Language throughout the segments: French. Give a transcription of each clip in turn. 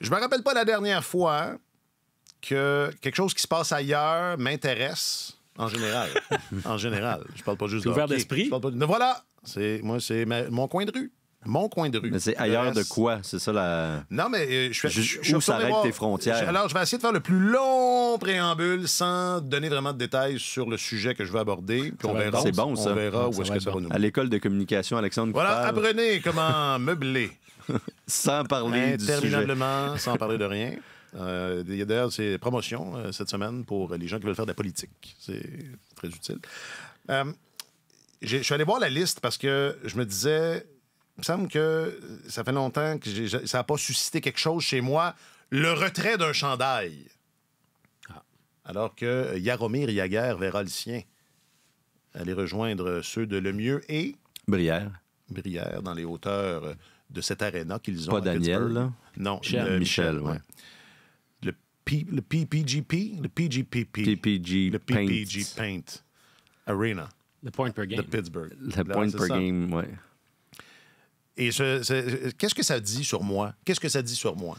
Je me rappelle pas la dernière fois que quelque chose qui se passe ailleurs m'intéresse en général. en général. Je parle pas juste de ouvert d'esprit. Voilà, c'est moi c'est mon coin de rue. Mon coin de rue. Mais c'est ailleurs de quoi? C'est ça la. Non, mais euh, je suis Je, tes frontières? alors, je vais essayer de faire le plus long préambule sans donner vraiment de détails sur le sujet que je vais aborder. on verra. bon, où est-ce que ça va nous À l'école de communication, Alexandre. Voilà, apprenez comment meubler sans parler du sujet. sans parler de rien. Euh, il y a d'ailleurs des promotions euh, cette semaine pour les gens qui veulent faire de la politique. C'est très utile. Euh, je suis allé voir la liste parce que je me disais, il me semble que ça fait longtemps que ça n'a pas suscité quelque chose chez moi, le retrait d'un chandail. Ah. Alors que Yaromir Yaguer verra le sien aller rejoindre ceux de Le Lemieux et Brière. Brière dans les hauteurs de cette aréna qu'ils ont. Pas à Daniel, là? Non, Michel. Michel, ouais. Le, P, le PPGP? Le PGPP. PPG le PPG Paint. Arena. Le point per game. Le Pittsburgh. Le point per game, oui. Et qu'est-ce que ça dit sur moi? Qu'est-ce que ça dit sur moi?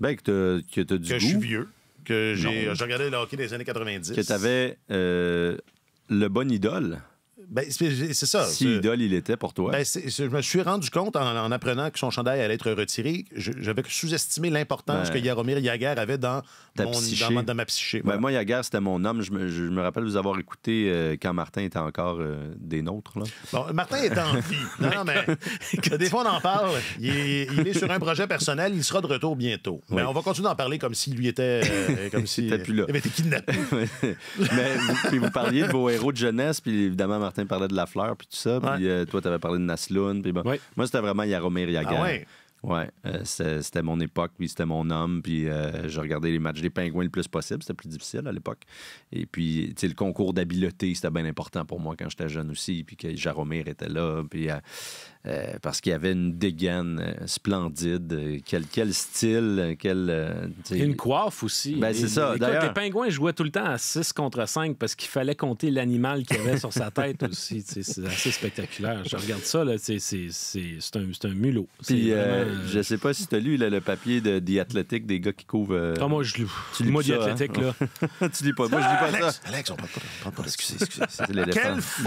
Ben, que tu as, du que goût. Que je suis vieux. Que j'ai regardé le hockey des années 90. Que tu avais euh, le bon idole. Ben, c'est ça. Si idole il était pour toi. Ben, je me suis rendu compte en, apprenant que son chandail allait être retiré, j'avais sous-estimé l'importance ben. que Yaromir Yaguer avait dans, dans, ma, psyché. moi, Yaguer, c'était mon homme. Je me, rappelle vous avoir écouté euh, quand Martin était encore euh, des nôtres. Bon, Martin est en vie. Non, mais des fois, on en parle. Il est, sur un projet personnel. Il sera de retour bientôt. Mais on va continuer d'en parler comme s'il lui était. Euh, comme plus là. Il avait été kidnappé. mais puis vous parliez de vos héros de jeunesse, puis évidemment, Martin parlait de La Fleur, puis tout ça. Puis euh, toi, tu avais parlé de Nasloun. Puis Moi, c'était vraiment Yaromir Yagan. Ah ouais. Ouais, euh, c'était mon époque, puis c'était mon homme, puis euh, je regardais les matchs des pingouins le plus possible, c'était plus difficile à l'époque. Et puis, tu sais, le concours d'habileté, c'était bien important pour moi quand j'étais jeune aussi, puis que Jaromir était là, puis euh, parce qu'il y avait une dégaine euh, splendide. Quel, quel style, quel. Euh, une coiffe aussi. Ben, c'est ça. d'ailleurs. les pingouins jouaient tout le temps à 6 contre 5 parce qu'il fallait compter l'animal qu'il avait sur sa tête aussi. C'est assez spectaculaire. Je regarde ça, c'est un, un, mulot. Je ne je sais pas si tu as lu le papier de The Athletic des gars qui couvrent. Ah, moi, je lis. Tu lis moi, The hein? là. tu lis pas. Moi, je lis pas ça. Alex, on parle pas. Ah, excusez, excusez. C'est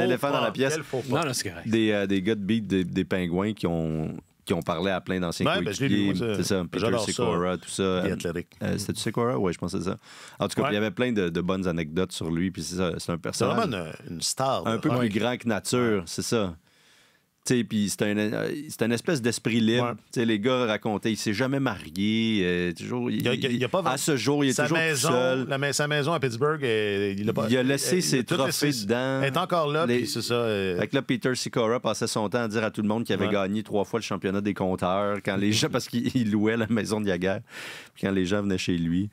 l'éléphant dans la pièce. Non, non, c'est correct. Des, gars de beat, des pingouins qui ont qui ont parlé à plein d'anciens ben, coéquipiers. c'est ça, Peter Sikora, tout ça. Euh, c'était sais Sikora? ouais je pense c'est ça. En tout cas, il y avait plein de, bonnes anecdotes sur lui. Puis c'est c'est un personnage. vraiment une, star. Un peu plus grand que nature, c'est ça. Puis euh, c'est un, espèce d'esprit libre. Les gars racontaient, il s'est jamais marié. toujours, À ce jour, il est toujours maison, seul. sa maison à Pittsburgh, il, a, Il a laissé ses trophées dedans. est encore là, c'est ça. Euh. Avec là, Peter Sikora passait son temps à dire à tout le monde qu'il avait gagné trois fois le championnat des compteurs quand les gens, parce qu'il louait la maison de Puis quand les gens venaient chez lui.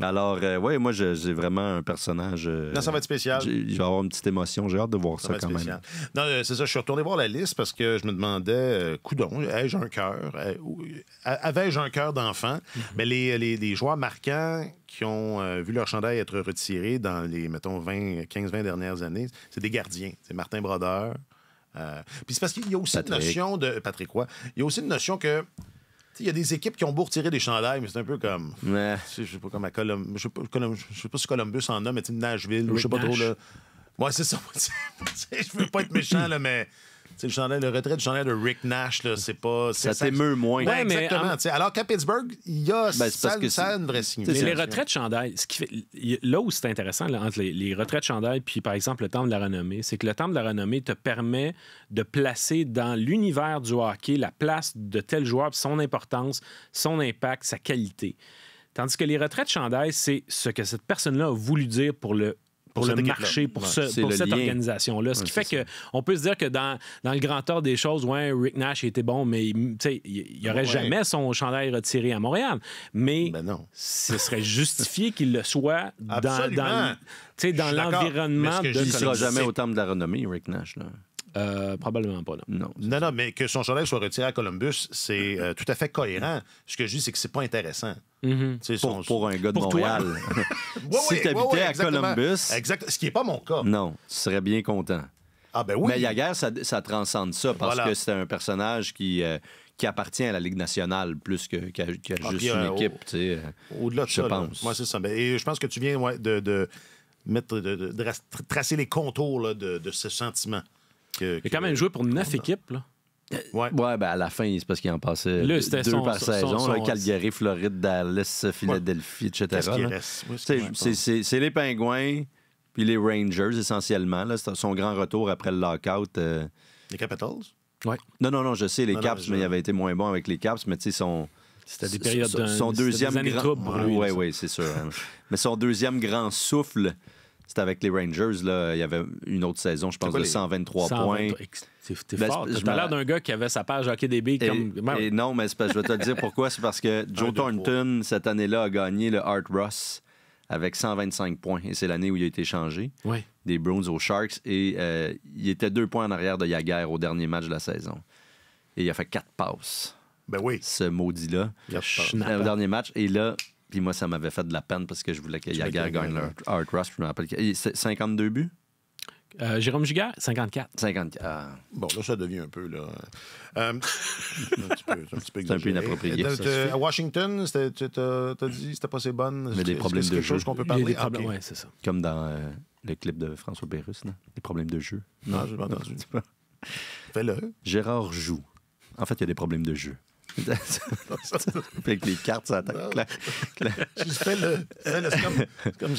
Alors, oui, euh, ouais, moi, j'ai vraiment un personnage. Euh, non, ça va être spécial. Je vais avoir une petite émotion. J'ai hâte de voir ça, quand même. Non, euh, c'est ça. Je suis retourné voir la liste parce que je me demandais, euh, coudon, ai-je un cœur Avais-je un cœur d'enfant mm-hmm. Mais les, les, joueurs marquants qui ont vu leur chandail être retiré dans les, mettons, 20, 15-20 dernières années, c'est des gardiens. C'est Martin Brodeur. Puis c'est parce qu'il y a aussi notion de. Patrick, quoi Il y a aussi une notion que il y a des équipes qui ont beau retirer des chandails, mais c'est un peu comme. Je sais pas, comme à Columbus. Je sais pas, si Columbus en a, mais Nashville, je sais pas trop. Là... Ouais, c'est ça. je veux pas être méchant, là, mais le chandail, le retrait de chandail de Rick Nash, c'est pas. Ça t'émeut moins. exactement. alors qu'à Pittsburgh, il y a ben, ça, que ça a une vraie les retraites de chandail, ce qui là où c'est intéressant, entre les, retraites de chandail puis par exemple le Temple de la Renommée, c'est que le Temple de la Renommée te permet de placer dans l'univers du hockey la place de tel joueur, son importance, son impact, sa qualité. Tandis que les retraites de chandail, c'est ce que cette personne-là a voulu dire pour le pour, le marché, pour, cette organisation-là. Ce qui fait qu'on peut se dire que dans, dans le grand ordre des choses, ouais, Rick Nash était bon, mais il y aurait jamais son chandail retiré à Montréal. Mais ben ce serait justifié qu'il le soit dans, dans, dans l'environnement de... Il ne sera jamais au temple de la renommée, Rick Nash. Là. Euh, probablement pas, non. Non, non, mais que son chandail soit retiré à Columbus, c'est euh, tout à fait cohérent. Ce que je dis, c'est que c'est pas intéressant. Mm-hmm. pour, un gars de Montréal. si tu à Columbus. Exact. Ce qui n'est pas mon cas. Non, tu serais bien content. Ah ben oui. Mais Yaguerre, ça, ça transcende ça parce que c'est un personnage qui, euh, qui appartient à la Ligue nationale plus qu'à ah, juste une équipe. Au, delà de je ça, pense. Moi, c'est ça. Ben, et je pense que tu viens de, mettre, de, tracer les contours de, ce sentiment. Il a quand même joué pour neuf équipes, là. Ouais. ouais, ben à la fin, c'est parce qu'il en passait deux par saison. Calgary, Floride, Dallas, Philadelphie, etc. C'est les Pingouins puis les Rangers essentiellement. Là, son grand retour après le lockout. Euh. Les Capitals? Ouais. Non, non, non, je sais, les Caps, mais il avait été moins bon avec les Caps, mais tu sais, son. C'était des périodes. Son, deuxième Oui, c'est sûr. Hein. mais son deuxième grand souffle. C'était avec les Rangers, là. Il y avait une autre saison, je pense, de 123 points. T'es ben, fort. T'as l'air d'un gars qui avait sa page HockeyDB comme... Et non, mais je vais te le dire pourquoi. C'est parce que Joe Thornton, cette année-là, a gagné le Art Ross avec 125 points. Et c'est l'année où il a été changé des Browns aux Sharks. Et euh, il était deux points en arrière de Yaguer au dernier match de la saison. Et il a fait quatre passes. Ben oui. Ce maudit-là. Au dernier match. Et là, puis moi, ça m'avait fait de la peine parce que je voulais que Yager gagne le Hard Je 52 buts? Euh, Jérôme Giga, 54. 54. Bon, là, ça devient un peu. là. Euh, c'est un peu inapproprié. Euh, à Washington, tu as dit c'était pas assez bonne. Mais des problèmes de jeu. qu'on peut parler. c'est ça. Comme dans le clip de François Pérus, non? des problèmes de jeu. Non, ah, je j'ai pas entendu. Fais-le. Gérard joue. En fait, il y a des problèmes de jeu avec les cartes, ça attaque. Je fais le. comme,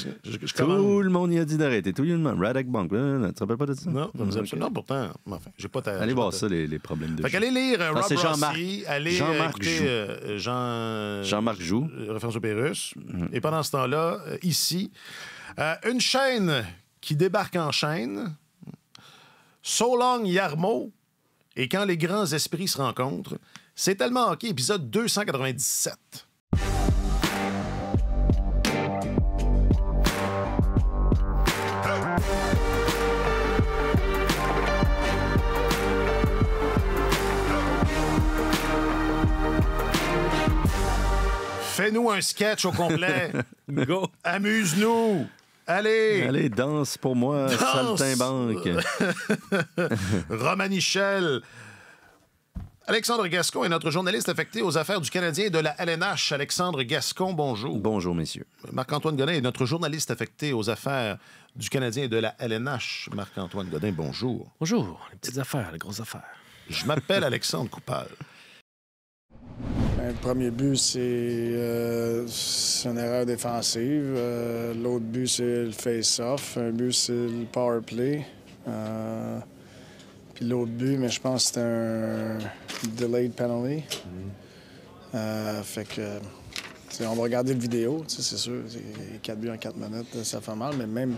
tout le monde y a dit d'arrêter. Tout le monde. Radak Bank. Tu te rappelles pas de ça? Non, pourtant. Enfin, j'ai pas ta, Allez voir ça, les, problèmes de. Fait qu'allez lire Robert euh, ah, Rob Rossi. Jean-Marc. Allez euh, Jean-Marc écouter, euh, Jean. Jean-Marc Joux. Référence au Pérus. Mhm. Et pendant ce temps-là, ici, une chaîne qui débarque en chaîne. So long Yarmo. Et quand les grands esprits se rencontrent, c'est tellement ok épisode 297. Fais-nous un sketch au complet. Go. Amuse-nous. Allez! Allez, danse pour moi, saltimbanque. Romain Michel, Alexandre Gascon est notre journaliste affecté aux affaires du Canadien et de la LNH. Alexandre Gascon, bonjour. Bonjour, messieurs. Marc-Antoine Godin est notre journaliste affecté aux affaires du Canadien et de la LNH. Marc-Antoine Godin, bonjour. Bonjour. Les petites affaires, les grosses affaires. Je m'appelle Alexandre Coupal. Ben, le premier but, c'est euh, une erreur défensive. Euh, l'autre but, c'est le face-off. Un but, c'est le power play. Euh, l'autre but, mais je pense que c'était un delayed penalty. Euh, fait que. On va regarder le vidéo, c'est sûr. Quatre buts en quatre minutes, ça fait mal, mais même,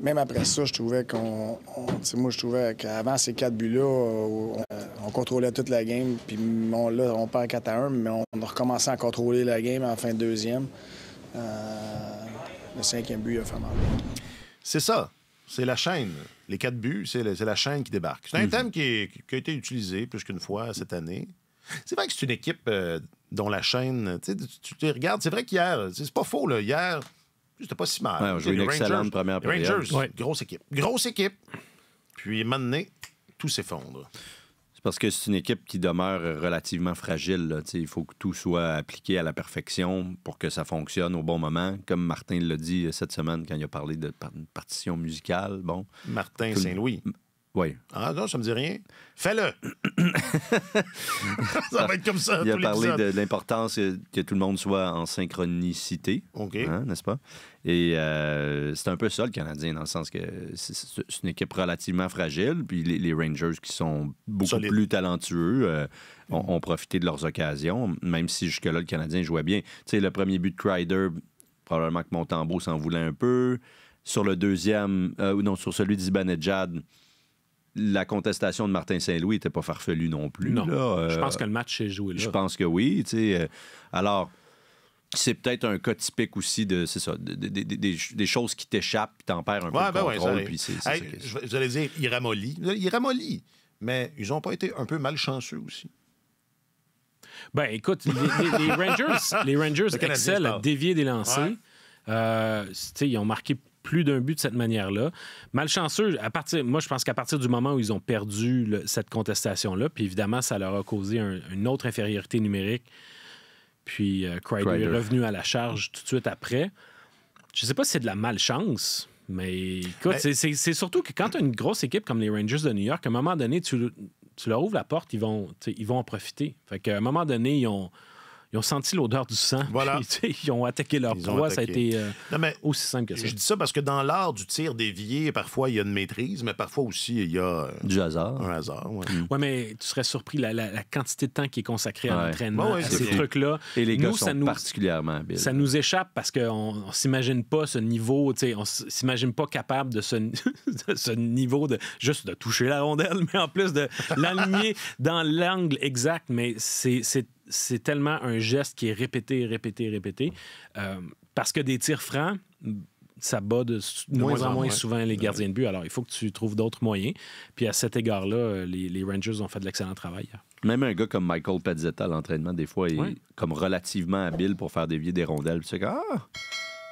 même après ça, je trouvais qu'on. Moi, je trouvais qu'avant ces quatre buts-là, on, contrôlait toute la game, puis on, là, on perd 4 à 1, mais on, a recommençait à contrôler la game en fin de deuxième. Euh, le cinquième but, a fait mal. C'est ça. C'est la chaîne les quatre buts, c'est la, chaîne qui débarque. C'est un mhm. thème qui, a été utilisé plus qu'une fois cette année. C'est vrai que c'est une équipe euh, dont la chaîne, tu, regardes, c'est vrai qu'hier, c'est pas faux, là, hier, c'était pas si mal. on une excellente première période. Rangers, grosse équipe. Grosse équipe. Puis maintenant, tout s'effondre parce que c'est une équipe qui demeure relativement fragile. Il faut que tout soit appliqué à la perfection pour que ça fonctionne au bon moment. Comme Martin l'a dit euh, cette semaine quand il a parlé de partition musicale. Bon, Martin Saint-Louis. Oui. Ah non, ça me dit rien. Fais-le. ça va être comme ça. Il a parlé de l'importance euh, que tout le monde soit en synchronicité. OK. Hein, n'est-ce pas? Et euh, c'est un peu ça, le Canadien, dans le sens que c'est une équipe relativement fragile. Puis les, Rangers, qui sont beaucoup plus talentueux, euh, mm-hmm. ont, profité de leurs occasions, même si jusque-là, le Canadien jouait bien. Tu sais, le premier but de Crider, probablement que Montembeau s'en voulait un peu. Sur le deuxième, ou euh, non, sur celui d'Ibanejad, la contestation de Martin Saint-Louis n'était pas farfelue non plus. Non. je pense que le match s'est joué là. Je pense que oui. sais. Alors, c'est peut-être un cas typique aussi de, c'est ça, des choses qui t'échappent, puis t'en perds un peu ben contrôle. vous dire, ils ramollissent. Ils ramollissent, mais ils n'ont pas été un peu malchanceux aussi. Ben, écoute, les, Rangers, les Rangers excellent à dévier des lancers. Euh, ils ont marqué plus d'un but de cette manière-là. Malchanceux, à partir, moi, je pense qu'à partir du moment où ils ont perdu cette contestation-là, puis évidemment, ça leur a causé une autre infériorité numérique puis Craig euh, est revenu à la charge tout de suite après. Je sais pas si c'est de la malchance, mais écoute, ben- c'est surtout que quand tu as une grosse équipe comme les Rangers de New York, à un moment donné, tu, leur ouvres la porte, ils vont, ils vont en profiter. Fait qu'à un moment donné, ils ont ils ont senti l'odeur du sang. Voilà. ils ont attaqué leur proie. Ça a été euh, aussi simple que ça. Je dis ça parce que dans l'art du tir dévié, parfois, il y a une maîtrise, mais parfois aussi, il y a... Euh, du hasard. Un hasard, oui. Mm. Ouais, mais tu serais surpris la, quantité de temps qui est consacrée à l'entraînement, à ces trucs-là. Et les gars nous, ça nous, particulièrement Ça nous échappe parce qu'on on, s'imagine pas ce niveau, on s'imagine pas capable de ce, ce niveau de juste de toucher la rondelle, mais en plus de l'aligner dans l'angle exact. Mais c'est c'est tellement un geste qui est répété, répété, répété. Euh, parce que des tirs francs, ça bat de, moins, en moins souvent les gardiens de but. Alors, il faut que tu trouves d'autres moyens. Puis à cet égard-là, les, Rangers ont fait de l'excellent travail. Même un gars comme Michael Pazzetta à l'entraînement, des fois, est comme relativement habile pour faire dévier des rondelles. tu ah!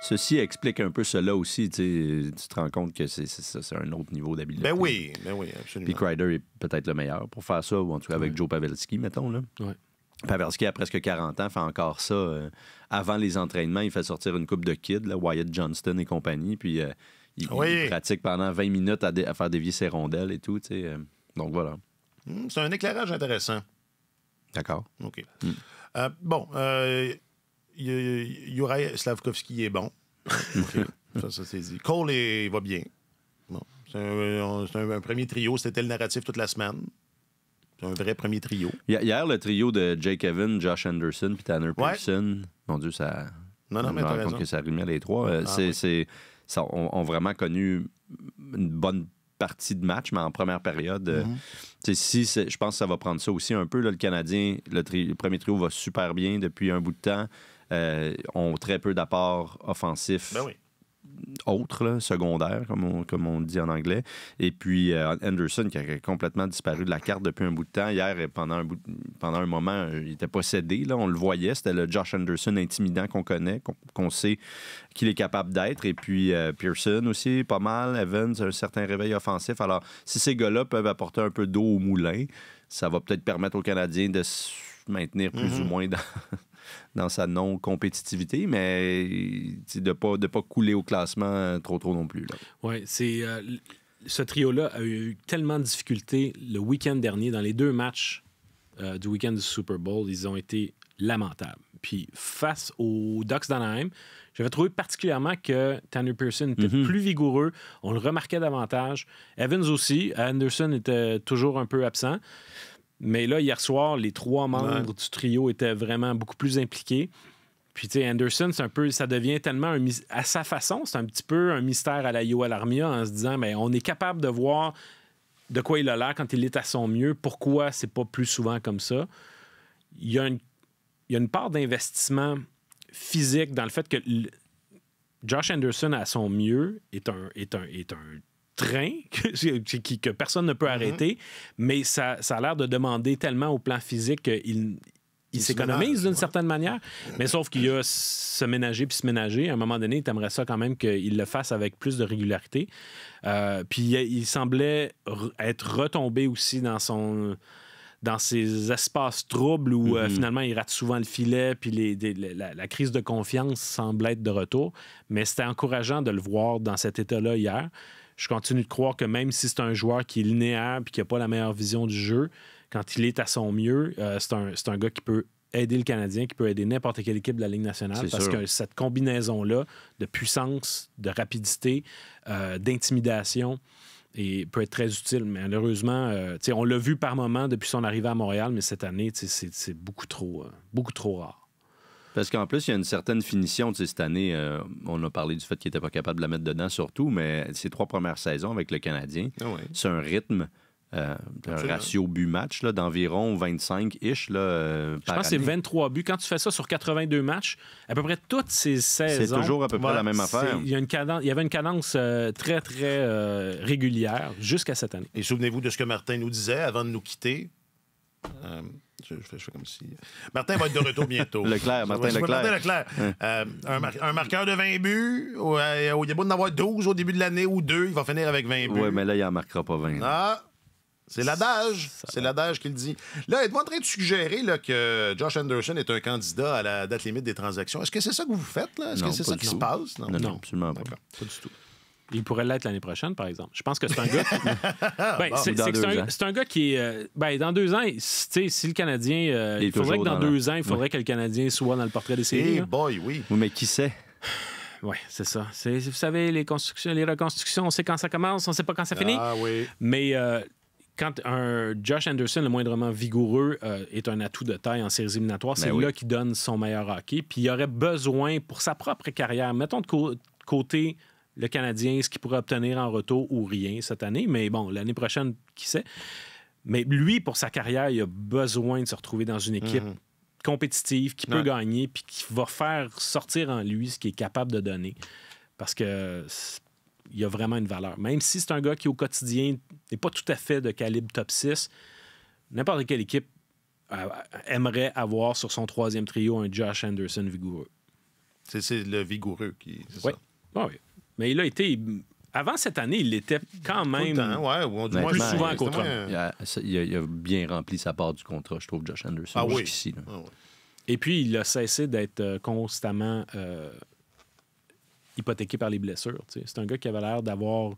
ceci explique un peu cela aussi. Tu, te rends compte que c'est, un autre niveau d'habileté. Ben oui, ben oui, absolument. Puis Crider est peut-être le meilleur pour faire ça, ou en tout cas avec Joe Pavelski, mettons. Là. Pavelski, a presque 40 ans, fait encore ça. Euh, avant les entraînements, il fait sortir une coupe de kids, Wyatt Johnston et compagnie, puis euh, il, pratique pendant 20 minutes à, faire des ses rondelles et tout. Euh, donc voilà. Hmm, c'est un éclairage intéressant. D'accord. OK. Hmm. bon, Yura Slavkovski est bon. ça, ça c'est dit. Cole, va bien. C'est un premier trio. C'était le narratif toute la semaine un vrai premier trio. Hier, le trio de Jake Evan, Josh Anderson puis Tanner Pearson. Mon Dieu, ça. Non, non, mais que ça rimait les trois. Euh, ah, on, a vraiment connu une bonne partie de match, mais en première période, euh, mhm. si je pense que ça va prendre ça aussi un peu. le Canadien, le, premier trio va super bien depuis un bout de temps. Euh, ont très peu d'apports offensifs ben oui autre, secondaire, comme on, dit en anglais. Et puis euh, Anderson, qui a complètement disparu de la carte depuis un bout de temps. Hier, pendant un, moment, euh, il était possédé. Là, on le voyait. C'était le Josh Anderson intimidant qu'on connaît, qu'on sait qu'il est capable d'être. Et puis euh, Pearson aussi, pas mal. Evans, un certain réveil offensif. Alors, si ces gars-là peuvent apporter un peu d'eau au moulin, ça va peut-être permettre aux Canadiens de se maintenir plus ou mm-hmm. moins dans, dans sa non-compétitivité, mais de ne pas, de pas couler au classement euh, trop, trop non plus. Oui, c'est. Euh, ce trio-là a eu tellement de difficultés le week-end dernier, dans les deux matchs euh, du week-end du Super Bowl, ils ont été lamentables. Puis face aux Ducks d'Anaheim, j'avais trouvé particulièrement que Tanner Pearson était mm-hmm. plus vigoureux. On le remarquait davantage. Evans aussi. Anderson était toujours un peu absent. Mais là, hier soir, les trois membres du trio étaient vraiment beaucoup plus impliqués. Puis, tu sais, Anderson, c'est un peu, ça devient tellement à sa façon, c'est un petit peu un mystère à la Yo Alarmia en se disant, mais ben, on est capable de voir de quoi il a l'air quand il est à son mieux, pourquoi c'est pas plus souvent comme ça. Il y a une, une part d'investissement physique dans le fait que Josh Anderson à son mieux est un, est un, est un train que, que, personne ne peut mm-hmm. arrêter, mais ça, a l'air de demander tellement au plan physique qu'il il s'économise d'une certaine manière, mais sauf qu'il y a se ménager puis se ménager. À un moment donné, tu aimerais ça quand même qu'il le fasse avec plus de régularité. Euh, puis il semblait être retombé aussi dans son dans ces espaces troubles où euh, mm-hmm. finalement il rate souvent le filet, puis la, la, crise de confiance semble être de retour. Mais c'était encourageant de le voir dans cet état-là hier je continue de croire que même si c'est un joueur qui est linéaire et qui n'a pas la meilleure vision du jeu, quand il est à son mieux, euh, c'est un, un gars qui peut aider le Canadien, qui peut aider n'importe quelle équipe de la Ligue nationale, parce que cette combinaison-là de puissance, de rapidité, euh, d'intimidation, et peut être très utile. Malheureusement, euh, on l'a vu par moment depuis son arrivée à Montréal, mais cette année, c'est beaucoup trop, beaucoup trop rare. Parce qu'en plus, il y a une certaine finition. de cette année, euh, on a parlé du fait qu'il n'était pas capable de la mettre dedans, surtout, mais ses trois premières saisons avec le Canadien, ah c'est un rythme. Euh, un ratio but-match d'environ 25-ish. Euh, je pense que c'est 23 buts. Quand tu fais ça sur 82 matchs, à peu près toutes ces saisons. C'est toujours à peu près la même affaire. Il y, a une cadence, il y avait une cadence très, très régulière jusqu'à cette année. Et souvenez-vous de ce que Martin nous disait avant de nous quitter. Je, fais, comme si. Euh, Martin va être de retour bientôt. Leclerc, Martin Leclerc. Euh, Martin Leclerc. un, marqueur de 20 buts, Il est bon d'en avoir 12 au début de l'année ou deux, il va finir avec 20 buts. Oui, mais là, il n'en marquera pas 20. Ah! C'est l'adage. C'est l'adage qu'il dit. Là, êtes-vous en train de suggérer là, que Josh Anderson est un candidat à la date limite des transactions? Est-ce que c'est ça que vous faites? Est-ce que c'est ça qui se passe? Non, non, non absolument pas. Pas du tout. Il pourrait l'être l'année prochaine, par exemple. Je pense que c'est un gars. Ben, c'est un, gars qui dans deux ans, si le Canadien. il, faudrait que dans, deux ans, il faudrait que le Canadien soit dans le portrait des séries. boy, oui. Mais qui sait? Oui, c'est ça. Vous savez, les, reconstructions, on sait quand ça commence, on sait pas quand ça finit. Ah mais. Euh, quand un Josh Anderson, le moindrement vigoureux, euh, est un atout de taille en séries éliminatoires, c'est ben là qui donne son meilleur hockey. Puis il aurait besoin, pour sa propre carrière, mettons de côté le Canadien, ce qu'il pourrait obtenir en retour ou rien cette année. Mais bon, l'année prochaine, qui sait. Mais lui, pour sa carrière, il a besoin de se retrouver dans une équipe mhm. compétitive qui peut gagner puis qui va faire sortir en lui ce qu'il est capable de donner. Parce que il a vraiment une valeur. Même si c'est un gars qui, au quotidien, n'est pas tout à fait de calibre top 6, n'importe quelle équipe euh, aimerait avoir sur son troisième trio un Josh Anderson vigoureux. C'est le vigoureux qui. Oui, ah oui mais il a été. Avant cette année, il était quand même plus souvent qu'autrement. Il, il a bien rempli sa part du contrat, je trouve, Josh Anderson, ah, jusqu'ici. Ah oui. Et puis, il a cessé d'être euh, constamment euh, hypothéqué par les blessures. C'est un gars qui avait l'air d'avoir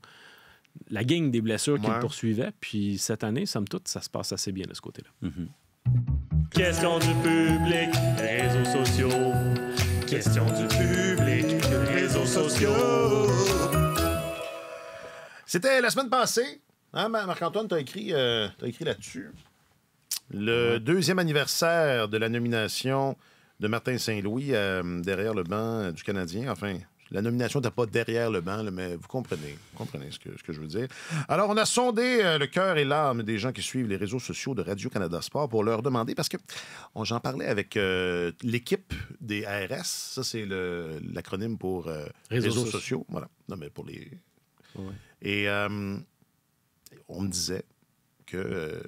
la gang des blessures qu'il poursuivait. Puis cette année, somme toute, ça se passe assez bien de ce côté-là. quest mm-hmm. Question du public, réseaux sociaux. Question du public, réseaux sociaux. C'était la semaine passée. Hein, Marc-Antoine, t'as écrit, euh, écrit là-dessus. Le deuxième anniversaire de la nomination de Martin Saint-Louis euh, derrière le banc du Canadien, enfin, la nomination n'était pas derrière le banc, mais vous comprenez, comprenez ce que, je veux dire. Alors, on a sondé euh, le cœur et l'âme des gens qui suivent les réseaux sociaux de Radio-Canada Sport pour leur demander, parce que j'en parlais avec euh, l'équipe des ARS, ça c'est l'acronyme pour euh, réseaux, sociaux. Voilà, non mais pour les... Et on me disait que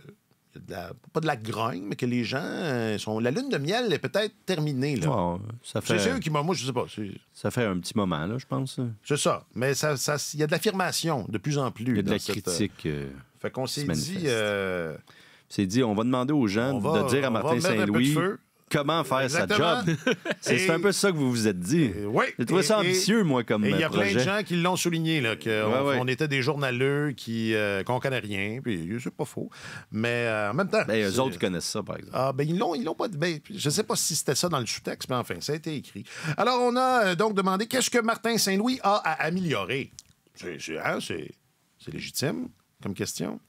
pas de la grogne, mais que les gens euh, sont. La lune de miel est peut-être terminée. Là. ça C'est eux qui m'ont. Moi, je sais pas. Ça fait un petit moment, là, je pense. Hein. C'est ça. Mais il ça, ça, y a de l'affirmation de plus en plus. Il y a de la euh, critique. Euh, fait qu'on s'est dit. C'est dit, on va demander aux gens de dire à Martin Saint-Louis comment faire sa job. C'est un peu ça que vous vous êtes dit. Euh, oui. J'ai trouvé ça ambitieux, moi, comme projet. Il y a euh, plein de gens qui l'ont souligné, là, qu'on on était des journaleux qui euh, qu'on connaît rien, puis c'est pas faux. Mais en même temps... Les ben, autres connaissent ça, par exemple. Ah, ben, ils l'ont, ils l'ont pas... Ben, je sais pas si c'était ça dans le sous-texte, mais enfin, ça a été écrit. Alors, on a donc demandé qu'est-ce que Martin Saint-Louis a à améliorer. C'est hein, légitime comme question.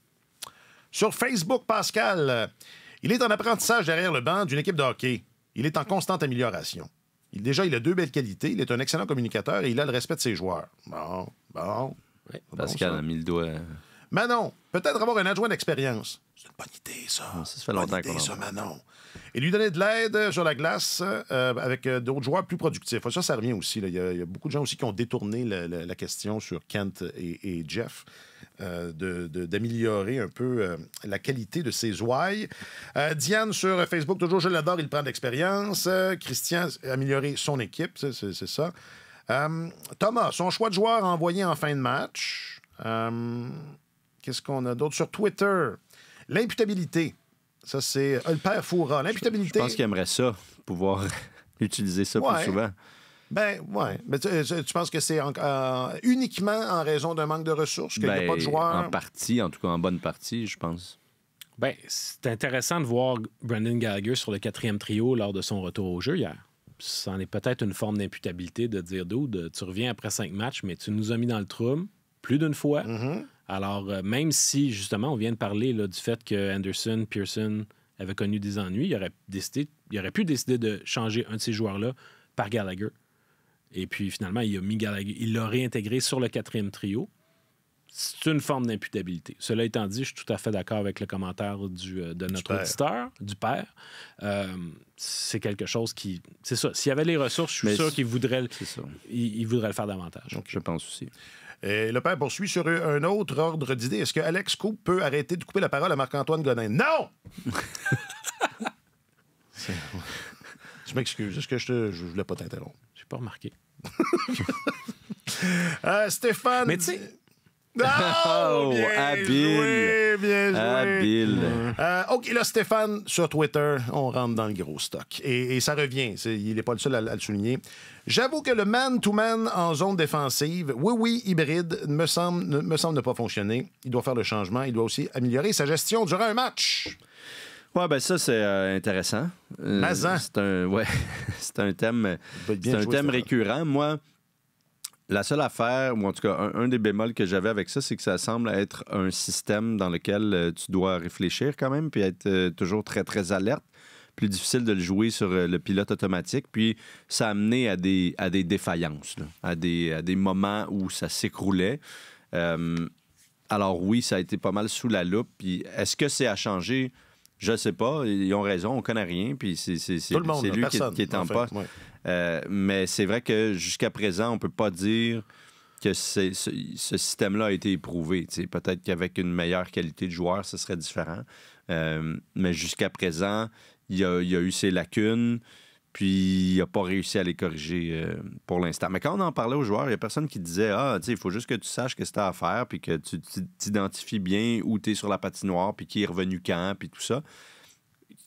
Sur Facebook, Pascal, il est en apprentissage derrière le banc d'une équipe de hockey. Il est en constante amélioration. Il, déjà, il a deux belles qualités. Il est un excellent communicateur et il a le respect de ses joueurs. Bon, bon. Pascal a mis le doigt. Manon, peut-être avoir un adjoint d'expérience. C'est une bonne idée, ça. Ah, ça, fait longtemps qu'on ça, Manon. Et lui donner de l'aide sur la glace euh, avec euh, d'autres joueurs plus productifs. Ça, ça revient aussi. Il, y a, beaucoup de gens aussi qui ont détourné la, question sur Kent et Jeff. Euh, d'améliorer un peu euh, la qualité de ses ouailles. Euh, Diane sur Facebook, toujours je l'adore, il prend de l'expérience. Christian, améliorer son équipe, c'est ça. Thomas, son choix de joueur envoyé en fin de match. Qu'est-ce qu'on a d'autre sur Twitter? L'imputabilité. Ça, c'est père Foura. L'imputabilité. Je pense qu'il aimerait ça, pouvoir utiliser ça plus souvent. Ben, ouais. Mais tu, euh, penses que c'est euh, uniquement en raison d'un manque de ressources qu'il n'y a ben, pas de joueurs? En partie, en tout cas, en bonne partie, je pense. Ben, c'est intéressant de voir Brandon Gallagher sur le quatrième trio lors de son retour au jeu hier. C'en est peut-être une forme d'imputabilité de dire, d'où tu reviens après cinq matchs, mais tu nous as mis dans le trouble plus d'une fois. Mm-hmm. Alors, euh, même si, justement, on vient de parler du fait que Anderson, Pearson avaient connu des ennuis, il aurait, décidé, il aurait pu décider de changer un de ces joueurs-là par Gallagher. Et puis finalement, il a l'a réintégré sur le quatrième trio. C'est une forme d'imputabilité. Cela étant dit, je suis tout à fait d'accord avec le commentaire euh, de notre auditeur, du père. Euh, c'est quelque chose qui. C'est ça. S'il y avait les ressources, je suis sûr qu'il voudrait, il, voudrait le faire davantage. Donc, je pense aussi. Et le père poursuit sur un autre ordre d'idée. Est-ce que Alex Coupe peut arrêter de couper la parole à Marc-Antoine Godin? Non! Je m'excuse. Est-ce que je ne voulais pas t'interrompre? J'ai pas remarqué. Euh, Stéphane. Oh, oh habile. bien joué. Euh, OK, là, Stéphane, sur Twitter, on rentre dans le gros stock. Et, ça revient. il n'est pas le seul à, le souligner. J'avoue que le man-to-man en zone défensive, oui, oui, hybride, me semble, me semble ne pas fonctionner. Il doit faire le changement. Il doit aussi améliorer sa gestion durant un match. Oui, ben ça, c'est euh, intéressant. Euh, c'est un, ouais, un thème, c'est un thème récurrent. Moi, la seule affaire, ou en tout cas, un, des bémols que j'avais avec ça, c'est que ça semble être un système dans lequel euh, tu dois réfléchir quand même, puis être toujours très, très alerte. Plus difficile de le jouer sur le pilote automatique. Puis ça a amené à des, à des défaillances, à, des, à des moments où ça s'écroulait. alors oui, ça a été pas mal sous la loupe. Puis est-ce que c'est à changer? Je sais pas, ils ont raison, on connaît rien, puis c'est lui qui, est, qui est en, poste. Euh, mais c'est vrai que jusqu'à présent, on peut pas dire que ce, système-là a été éprouvé. Peut-être qu'avec une meilleure qualité de joueur, ce serait différent. Euh, mais jusqu'à présent, il y, a, eu ces lacunes. Puis il n'a pas réussi à les corriger euh, pour l'instant. Mais quand on en parlait aux joueurs, il n'y a personne qui disait Ah, tu sais, il faut juste que tu saches que c'était à faire, puis que tu t'identifies bien où tu es sur la patinoire, puis qui est revenu quand, puis tout ça.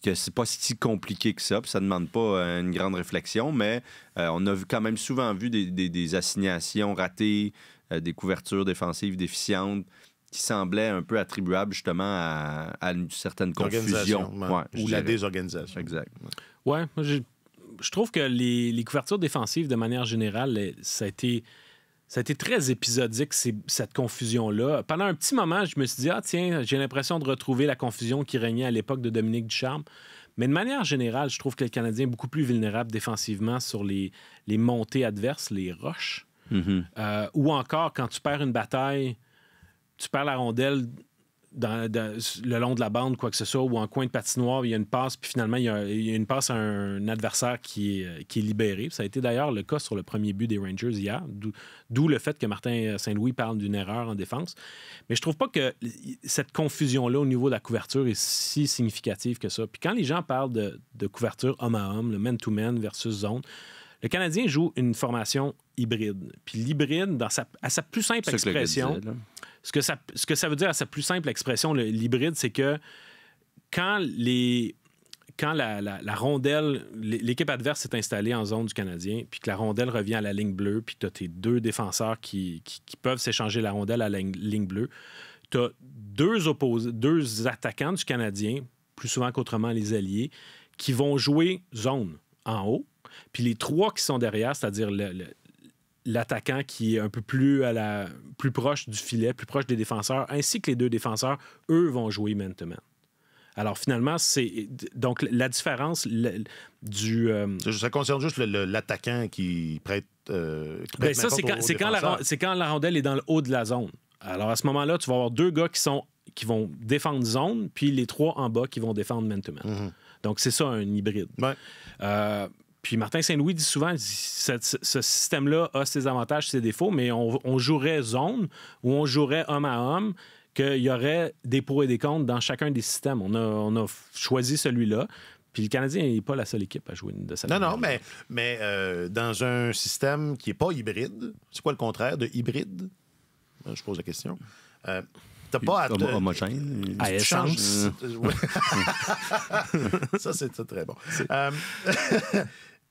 Que c'est pas si compliqué que ça, puis ça ne demande pas euh, une grande réflexion, mais euh, on a quand même souvent vu des, assignations ratées, des couvertures défensives déficientes qui semblaient un peu attribuables justement à, une certaine confusion ou la désorganisation. Exact. Ouais, moi j'ai je trouve que les, couvertures défensives, de manière générale, eh, ça a été, ça a été très épisodique, cette confusion-là. Pendant un petit moment, je me suis dit, ah tiens, j'ai l'impression de retrouver la confusion qui régnait à l'époque de Dominique Ducharme. Mais de manière générale, je trouve que le Canadien est beaucoup plus vulnérable défensivement sur les, les montées adverses, les roches. Mm-hmm. Euh, ou encore, quand tu perds une bataille, tu perds la rondelle le long de la bande, quoi que ce soit, ou en coin de patinoire, il y a une passe, puis finalement, il y a, une passe à un adversaire euh, qui est, libéré. Ça a été d'ailleurs le cas sur le premier but des Rangers hier, d'où le fait que Martin euh, Saint-Louis parle d'une erreur en défense. Mais je trouve pas que cette confusion-là au niveau de la couverture est si significative que ça. Puis quand les gens parlent de, couverture homme à homme, le man-to-man versus zone, le Canadien joue une formation hybride. Puis l'hybride, à sa plus simple expression... Ce que ça, veut dire à sa plus simple expression, l'hybride, c'est que quand les quand la, rondelle, l'équipe adverse s'est installée en zone du Canadien, puis que la rondelle revient à la ligne bleue, puis tu as tes deux défenseurs qui, peuvent s'échanger la rondelle à la ligne bleue, tu as deux, opposés deux attaquants du Canadien, plus souvent qu'autrement les alliés, qui vont jouer zone en haut, puis les trois qui sont derrière, c'est-à-dire le, l'attaquant qui est un peu plus, à la, plus proche du filet, plus proche des défenseurs, ainsi que les deux défenseurs, eux vont jouer mentuman. Alors finalement, c'est donc la différence du. Euh, ça concerne juste l'attaquant qui prête. Euh, ben, ça, c'est quand, la, rondelle est dans le haut de la zone. Alors à ce moment-là, tu vas avoir deux gars qui sont qui vont défendre zone, puis les trois en bas qui vont défendre mentuman. Mhm. Donc c'est ça un hybride. Ouais. Euh, puis Martin Saint-Louis dit souvent ce, système-là a ses avantages, ses défauts, mais on, jouerait zone ou on jouerait homme à homme qu'il y aurait des pour et des contre dans chacun des systèmes. On a, choisi celui-là. Puis le Canadien n'est pas la seule équipe à jouer de cette Non, non, mais, euh, dans un système qui n'est pas hybride, c'est quoi le contraire de hybride? Euh, je pose la question. Tu euh, T'as pas à homogène. ça, c'est très bon.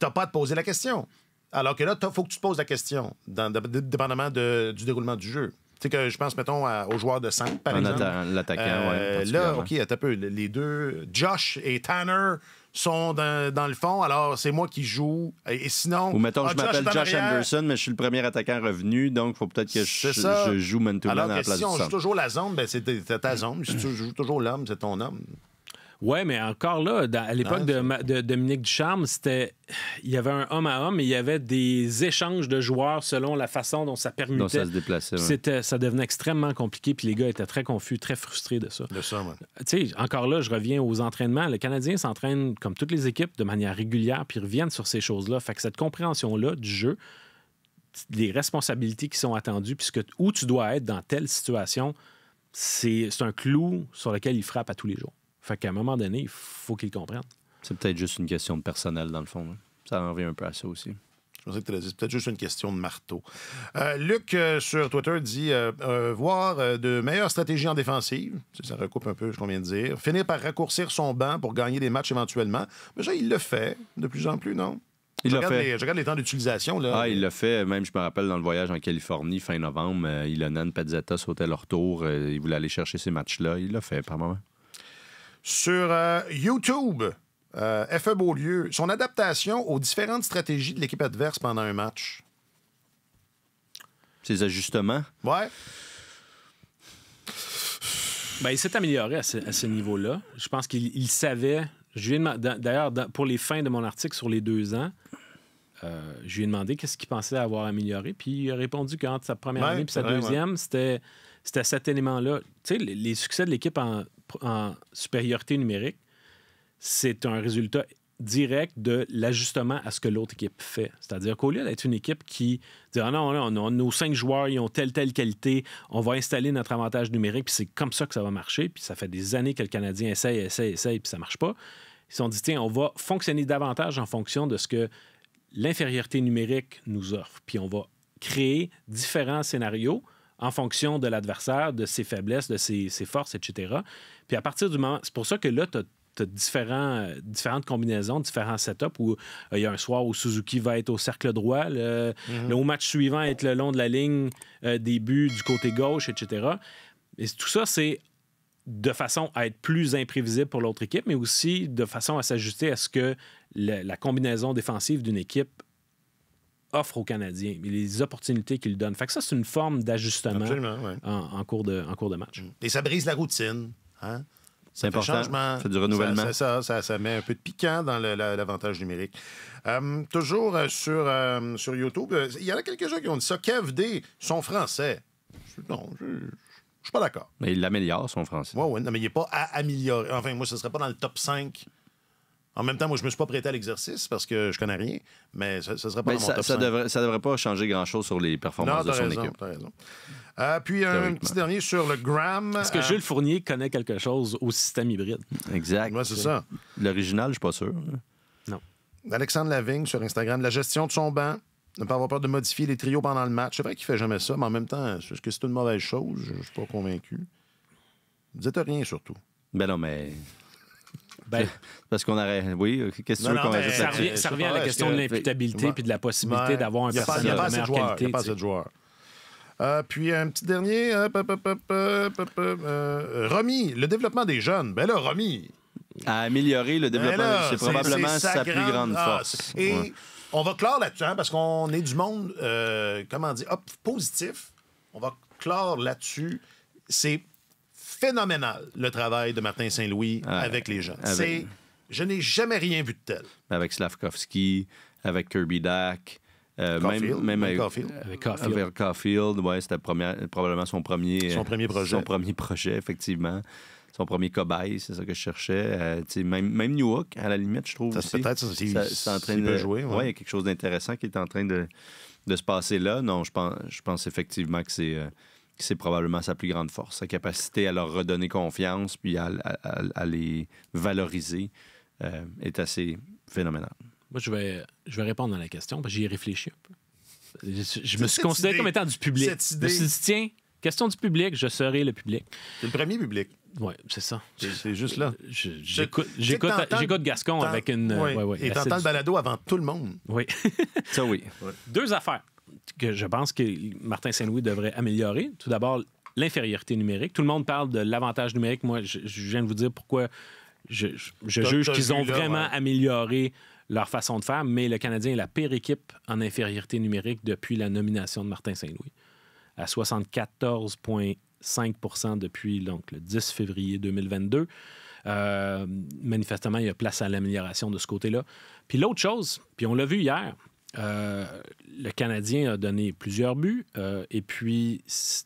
t'as pas à te poser la question. Alors que là, il faut que tu te poses la question, dépendamment du déroulement du jeu. Tu sais que je pense, mettons, aux joueurs de centre, par exemple. L'attaquant, euh, Là, OK, attends un peu. Les deux, Josh et Tanner, sont dans, le fond, alors c'est moi qui joue. Et, sinon. Ou mettons, ah, je m'appelle Josh, Anderson, mais je suis le premier attaquant revenu, donc il faut peut-être que je, joue maintenant. la place si on joue toujours la zone, ben c'est ta, zone. si tu joues toujours l'homme, c'est ton homme. Ouais, mais encore là, à l'époque de, Dominique Ducharme, c'était il y avait un homme à homme, et il y avait des échanges de joueurs selon la façon dont ça permettait. Donc, ça se déplaçait. C'était, ça devenait extrêmement compliqué, puis les gars étaient très confus, très frustrés de ça. De ça, Tu sais, encore là, je reviens aux entraînements. Le Canadien s'entraîne comme toutes les équipes de manière régulière, puis reviennent sur ces choses-là. Fait que cette compréhension-là du jeu, les responsabilités qui sont attendues, puisque où tu dois être dans telle situation, c'est, c'est un clou sur lequel il frappe à tous les jours. Fait qu'à un moment donné, il faut qu'ils comprennent. C'est peut-être juste une question de personnel, dans le fond. Ça en revient un peu à ça aussi. Je pensais que tu dit peut-être juste une question de marteau. Euh, Luc, euh, sur Twitter, dit euh, voir de meilleures stratégies en défensive. Ça, recoupe un peu ce qu'on vient de dire. Finir par raccourcir son banc pour gagner des matchs éventuellement. Mais ça, il le fait de plus en plus, non? Il je, regarde fait. Les, je regarde les temps d'utilisation. Là. Ah, il l'a fait. Même, je me rappelle, dans le voyage en Californie, fin novembre, Ilonan, Pazzetta sautaient leur tour. il voulait aller chercher ces matchs-là. Il l'a fait, par moment sur euh, YouTube. Euh, FE Beaulieu, son adaptation aux différentes stratégies de l'équipe adverse pendant un match. Ses ajustements? Ouais. Ben, il s'est amélioré à ce, niveau-là. Je pense qu'il savait. D'ailleurs, pour les fins de mon article sur les deux ans, euh, je lui ai demandé qu'est-ce qu'il pensait avoir amélioré. Puis il a répondu qu'entre sa première année et sa deuxième, c'était cet élément-là. Tu sais, les succès de l'équipe en en supériorité numérique, c'est un résultat direct de l'ajustement à ce que l'autre équipe fait. C'est-à-dire qu'au lieu d'être une équipe qui dit Ah non, nos cinq joueurs, ils ont telle, telle qualité, on va installer notre avantage numérique, puis c'est comme ça que ça va marcher, puis ça fait des années que le Canadien essaye, essaye, essaye, puis ça marche pas. Ils se sont dit Tiens, on va fonctionner davantage en fonction de ce que l'infériorité numérique nous offre, puis on va créer différents scénarios en fonction de l'adversaire, de ses faiblesses, de ses, forces, etc. Puis à partir du moment, c'est pour ça que là, tu as euh, différentes combinaisons, différents setups où euh, il y a un soir où Suzuki va être au cercle droit, le, mhm. au match suivant être le long de la ligne début euh, des buts du côté gauche, etc. Et tout ça, c'est de façon à être plus imprévisible pour l'autre équipe, mais aussi de façon à s'ajuster à ce que la combinaison défensive d'une équipe offre aux Canadiens les opportunités qu'ils donnent. Fait que ça, c'est une forme d'ajustement en, cours de, en cours de match. Mm. Et ça brise la routine. Hein? C'est important. Changement. C'est du renouvellement. Ça ça, ça, met un peu de piquant dans l'avantage numérique. Euh, toujours euh, sur, euh, sur YouTube, il y en a quelques-uns qui ont dit ça. Kev D, son français. Non, je, ne suis pas d'accord. Mais il l'améliore, son français. Oui, oui, mais il n'est pas à améliorer. Enfin, moi, ce ne serait pas dans le top 5 en même temps, moi, je me suis pas prêté à l'exercice parce que je connais rien, mais ça, ne serait pas ça, mon top ça, devrait, devrait pas changer grand-chose sur les performances de son raison, raison. Euh, puis un petit dernier sur le Gram. Est-ce que euh, Jules Fournier connaît quelque chose au système hybride? Exact. Moi, c'est ça. L'original, je ne suis pas sûr. Non. Alexandre Lavigne sur Instagram, la gestion de son banc. Ne pas avoir peur de modifier les trios pendant le match. C'est vrai qu'il ne fait jamais ça, mais en même temps, est-ce que c'est une mauvaise chose? Je ne suis pas convaincu. Vous dites rien surtout. Ben non, mais ben, parce qu'on aurait. Oui, qu'est-ce que tu veux qu'on ben, ça, revient, à la question de l'imputabilité puis de la possibilité d'avoir un personnage de meilleure qualité. Il n'y a pas de joueur. Euh, puis un petit dernier. Euh, euh le développement des jeunes. Ben là, Romy. À améliorer le ben développement, jeunes. c'est probablement sa, plus grande, force. Et on va clore là-dessus, hein, parce qu'on est du monde, euh, comment dire, positif. On va clore là-dessus. C'est phénoménal, le travail de Martin Saint-Louis avec les gens. Je n'ai jamais rien vu de tel. Avec Slavkovski, avec Kirby Dack. Euh, même, avec, Caulfield. Avec Caulfield, ouais, c'était probablement son premier, euh, son premier projet. Son premier projet, effectivement. Son premier cobaye, c'est ça que je cherchais. Euh, même, même New à la limite, je trouve. Peut-être, ça, c'est de jouer. Ouais. il y a quelque chose d'intéressant qui est en train de, se passer là. Non, je pense, je pense effectivement que c'est c'est probablement sa plus grande force, sa capacité à leur redonner confiance puis à, les valoriser euh, est assez phénoménale. Moi, je vais, je vais répondre à la question parce que j'y ai réfléchi un peu. Je, me suis considéré comme étant du public. Je me suis dit, tiens, question du public, je serai le public. C'est le premier public. Oui, c'est ça. C'est juste là. J'écoute Gascon avec une. et t'entends le balado avant tout le monde. Oui. ça, oui. Deux affaires que je pense que Martin Saint-Louis devrait améliorer. Tout d'abord, l'infériorité numérique. Tout le monde parle de l'avantage numérique. Moi, je, viens de vous dire pourquoi je, juge qu'ils ont vraiment amélioré leur façon de faire, mais le Canadien est la pire équipe en infériorité numérique depuis la nomination de Martin Saint-Louis, à 74,5 depuis donc, le 10 février 2022. Euh, manifestement, il y a place à l'amélioration de ce côté-là. Puis l'autre chose, puis on l'a vu hier, euh, le Canadien a donné plusieurs buts. Euh, et puis,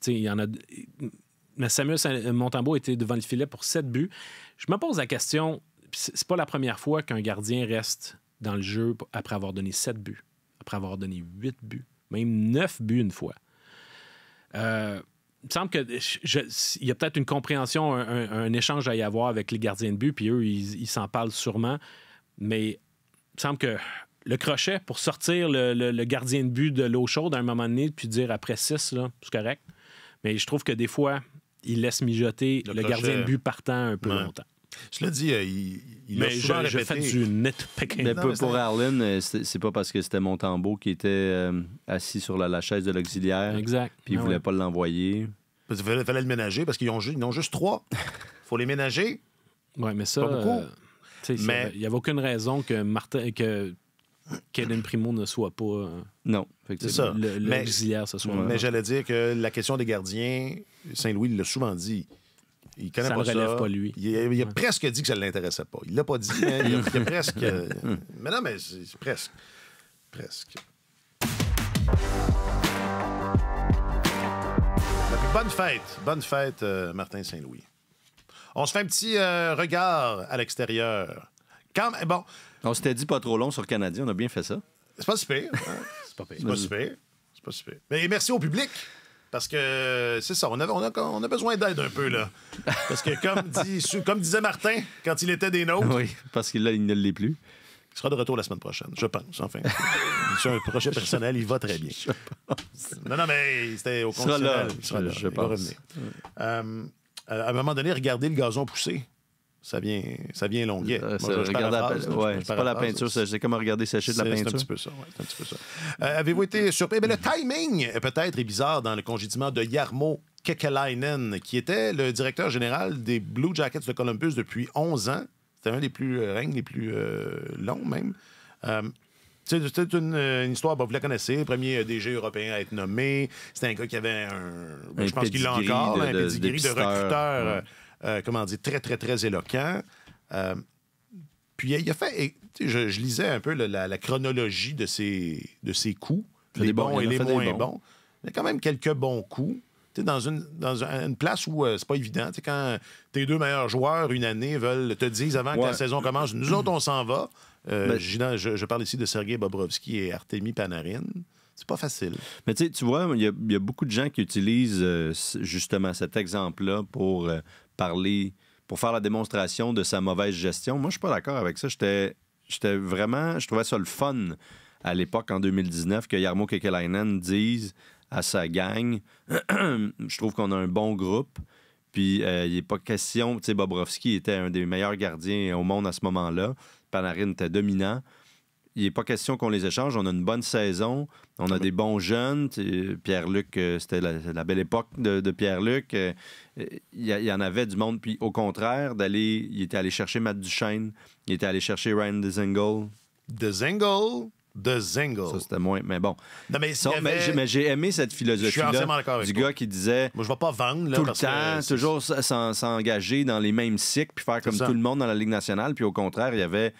il y en a. Samuel Montembeau était devant le filet pour sept buts. Je me pose la question c'est pas la première fois qu'un gardien reste dans le jeu après avoir donné sept buts, après avoir donné huit buts, même neuf buts une fois. Euh, il me semble qu'il y a peut-être une compréhension, un, échange à y avoir avec les gardiens de but, puis eux, ils s'en parlent sûrement. Mais il me semble que le crochet pour sortir le, gardien de but de l'eau chaude à un moment donné, puis dire après 6, c'est correct. Mais je trouve que des fois, il laisse mijoter le, gardien de but partant un peu longtemps. Cela dit, euh, il, mais a je, je fais du net Mais, pour Arlen, euh, c'est pas parce que c'était Montembeau qui était euh, assis sur la, chaise de l'auxiliaire. Exact. Puis il ben voulait pas l'envoyer. Il fallait, le ménager parce qu'ils ont, ont juste trois. faut les ménager. Oui, mais ça. mais... Il n'y avait aucune raison que, Martin, que qu'Eden Primo ne soit pas. Euh, non, c'est ça. mais, ce soir. Mais j'allais dire que la question des gardiens, Saint-Louis l'a souvent dit. Il connaît ça pas relève pas lui. Il, a, presque dit que ça ne l'intéressait pas. Il l'a pas dit, mais il, a, presque. Euh, mais non, mais c'est presque. Presque. Ben, bonne fête. Bonne fête, euh, Martin Saint-Louis. On se fait un petit regard à l'extérieur. Quand, bon, on s'était dit pas trop long sur le Canadien, on a bien fait ça. C'est pas super. Hein. c'est pas pire. C'est pas super. Mais merci au public. Parce que c'est ça, on a, besoin d'aide un peu, là. Parce que comme, comme disait Martin quand il était des nôtres. Oui, parce qu'il il ne l'est plus. Il sera de retour la semaine prochaine, je pense, enfin. Sur un projet personnel, il va très bien. Je pense. Non, non, mais c'était au conseil. Il sera là, je pense. Euh, à un moment donné, regardez le gazon pousser ça vient, ça vient longuet. Euh, c'est pas la peinture, c'est comme regarder sécher de la peinture. C'est un petit peu ça. Euh, avez-vous été surpris? Ben, le timing, peut-être, est bizarre dans le congédiement de Yarmo Kekalainen, qui était le directeur général des Blue Jackets de Columbus depuis 11 ans. C'était un des plus euh, règnes, les plus longs, même. C'est une, histoire, ben, vous la connaissez, premier DG européen à être nommé. C'était un gars qui avait un. Ben, je pense qu'il l'a encore, un pedigree de, recruteur. Euh, comment dire, très, très, très éloquent. Euh, puis il a fait. Je, je, lisais un peu la, chronologie de ses, de ses coups, les bons, et les moins bons. mais Il y a quand même quelques bons coups. es dans une, dans une place où euh, c'est pas évident. sais quand tes deux meilleurs joueurs, une année, veulent te disent avant que la saison commence, nous autres, on s'en va. je, parle ici de Sergei Bobrovski et Artemi Panarin. C'est pas facile. Mais tu vois, il y, a beaucoup de gens qui utilisent justement cet exemple-là pour parler, pour faire la démonstration de sa mauvaise gestion. Moi, je suis pas d'accord avec ça. J'étais vraiment, je trouvais ça le fun à l'époque, en 2019, que Yarmo Kekelainen dise à sa gang, je trouve qu'on a un bon groupe. Puis euh, il n'est pas question, tu sais, Bobrovski était un des meilleurs gardiens au monde à ce moment-là. Panarin était dominant il n'est pas question qu'on les échange. On a une bonne saison. On a des bons jeunes. Pierre-Luc, euh, c'était la, belle époque de, Pierre-Luc. Euh, il y, en avait du monde. Puis au contraire, d'aller, il était allé chercher Matt Duchesne. Il était allé chercher Ryan DeZingle. DeZingle de Zingle. Ça, c'était moins. Mais bon. mais, j'ai aimé cette philosophie-là du gars qui disait. Moi, je vais pas vendre. Là, tout le temps, toujours s'engager dans les mêmes cycles, puis faire comme tout le monde dans la Ligue nationale. Puis au contraire, il y avait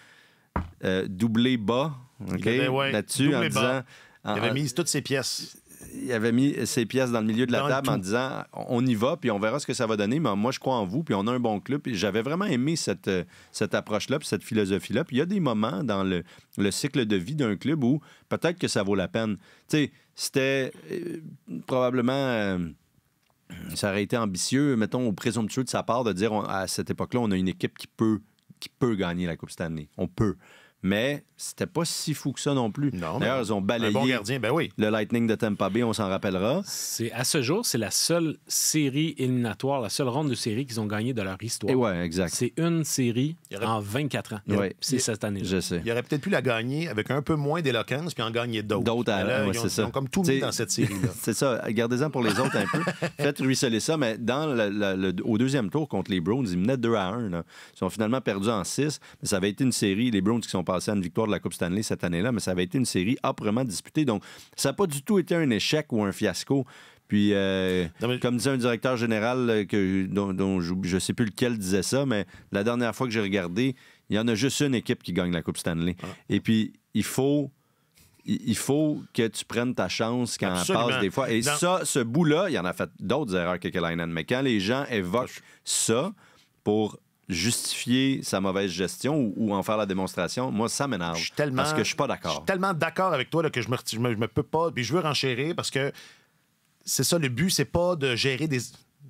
euh, doublé bas là-dessus en disant. il avait mis toutes ses pièces. Il avait mis ses pièces dans le milieu de la table en disant on y va, puis on verra ce que ça va donner, mais moi je crois en vous, puis on a un bon club. J'avais vraiment aimé cette, euh, cette approche-là, puis cette philosophie-là. Puis il y a des moments dans le, cycle de vie d'un club où peut-être que ça vaut la peine. Tu sais, c'était euh, probablement. ça aurait été ambitieux, mettons, au présomptueux de sa part de dire à cette époque-là, on a une équipe qui peut qui peut gagner la Coupe Stanley. On peut mais c'était pas si fou que ça non plus. D'ailleurs, ils ont balayé ben le Lightning de Tampa Bay, on s'en rappellera. C'est à ce jour, c'est la seule série éliminatoire, la seule ronde de série qu'ils ont gagnée de leur histoire. Eh exact. C'est une série en 24 ans. C'est cette année. -là. Je sais. Il aurait peut-être pu la gagner avec un peu moins d'éloquence puis en gagner d'autres. D'autres Ils ont comme tout mis dans cette série là. c'est ça, gardez-en pour les autres un peu. Faites ruisseler ça, mais dans le, au deuxième tour contre les Browns, ils menaient 2 à 1. Ils ont finalement perdu en 6, mais ça avait été une série les Browns qui sont passer à une victoire de la Coupe Stanley cette année-là, mais ça avait été une série âprement disputée. Donc, ça n'a pas du tout été un échec ou un fiasco. Puis, euh, comme disait un directeur général euh, que, dont, je ne sais plus lequel disait ça, mais la dernière fois que j'ai regardé, il y en a juste une équipe qui gagne la Coupe Stanley. Ah. Et puis, il faut il faut que tu prennes ta chance quand elle passe des fois. Et ça, ce bout-là, il y en a fait d'autres erreurs que Kekalainen. Mais quand les gens évoquent ah, ça pour justifier sa mauvaise gestion ou, en faire la démonstration, moi, ça m'énerve. Parce que je suis pas d'accord. Je suis tellement d'accord avec toi là, que je me, peux pas. Puis je veux renchérir parce que c'est ça, le but, c'est pas de gérer des.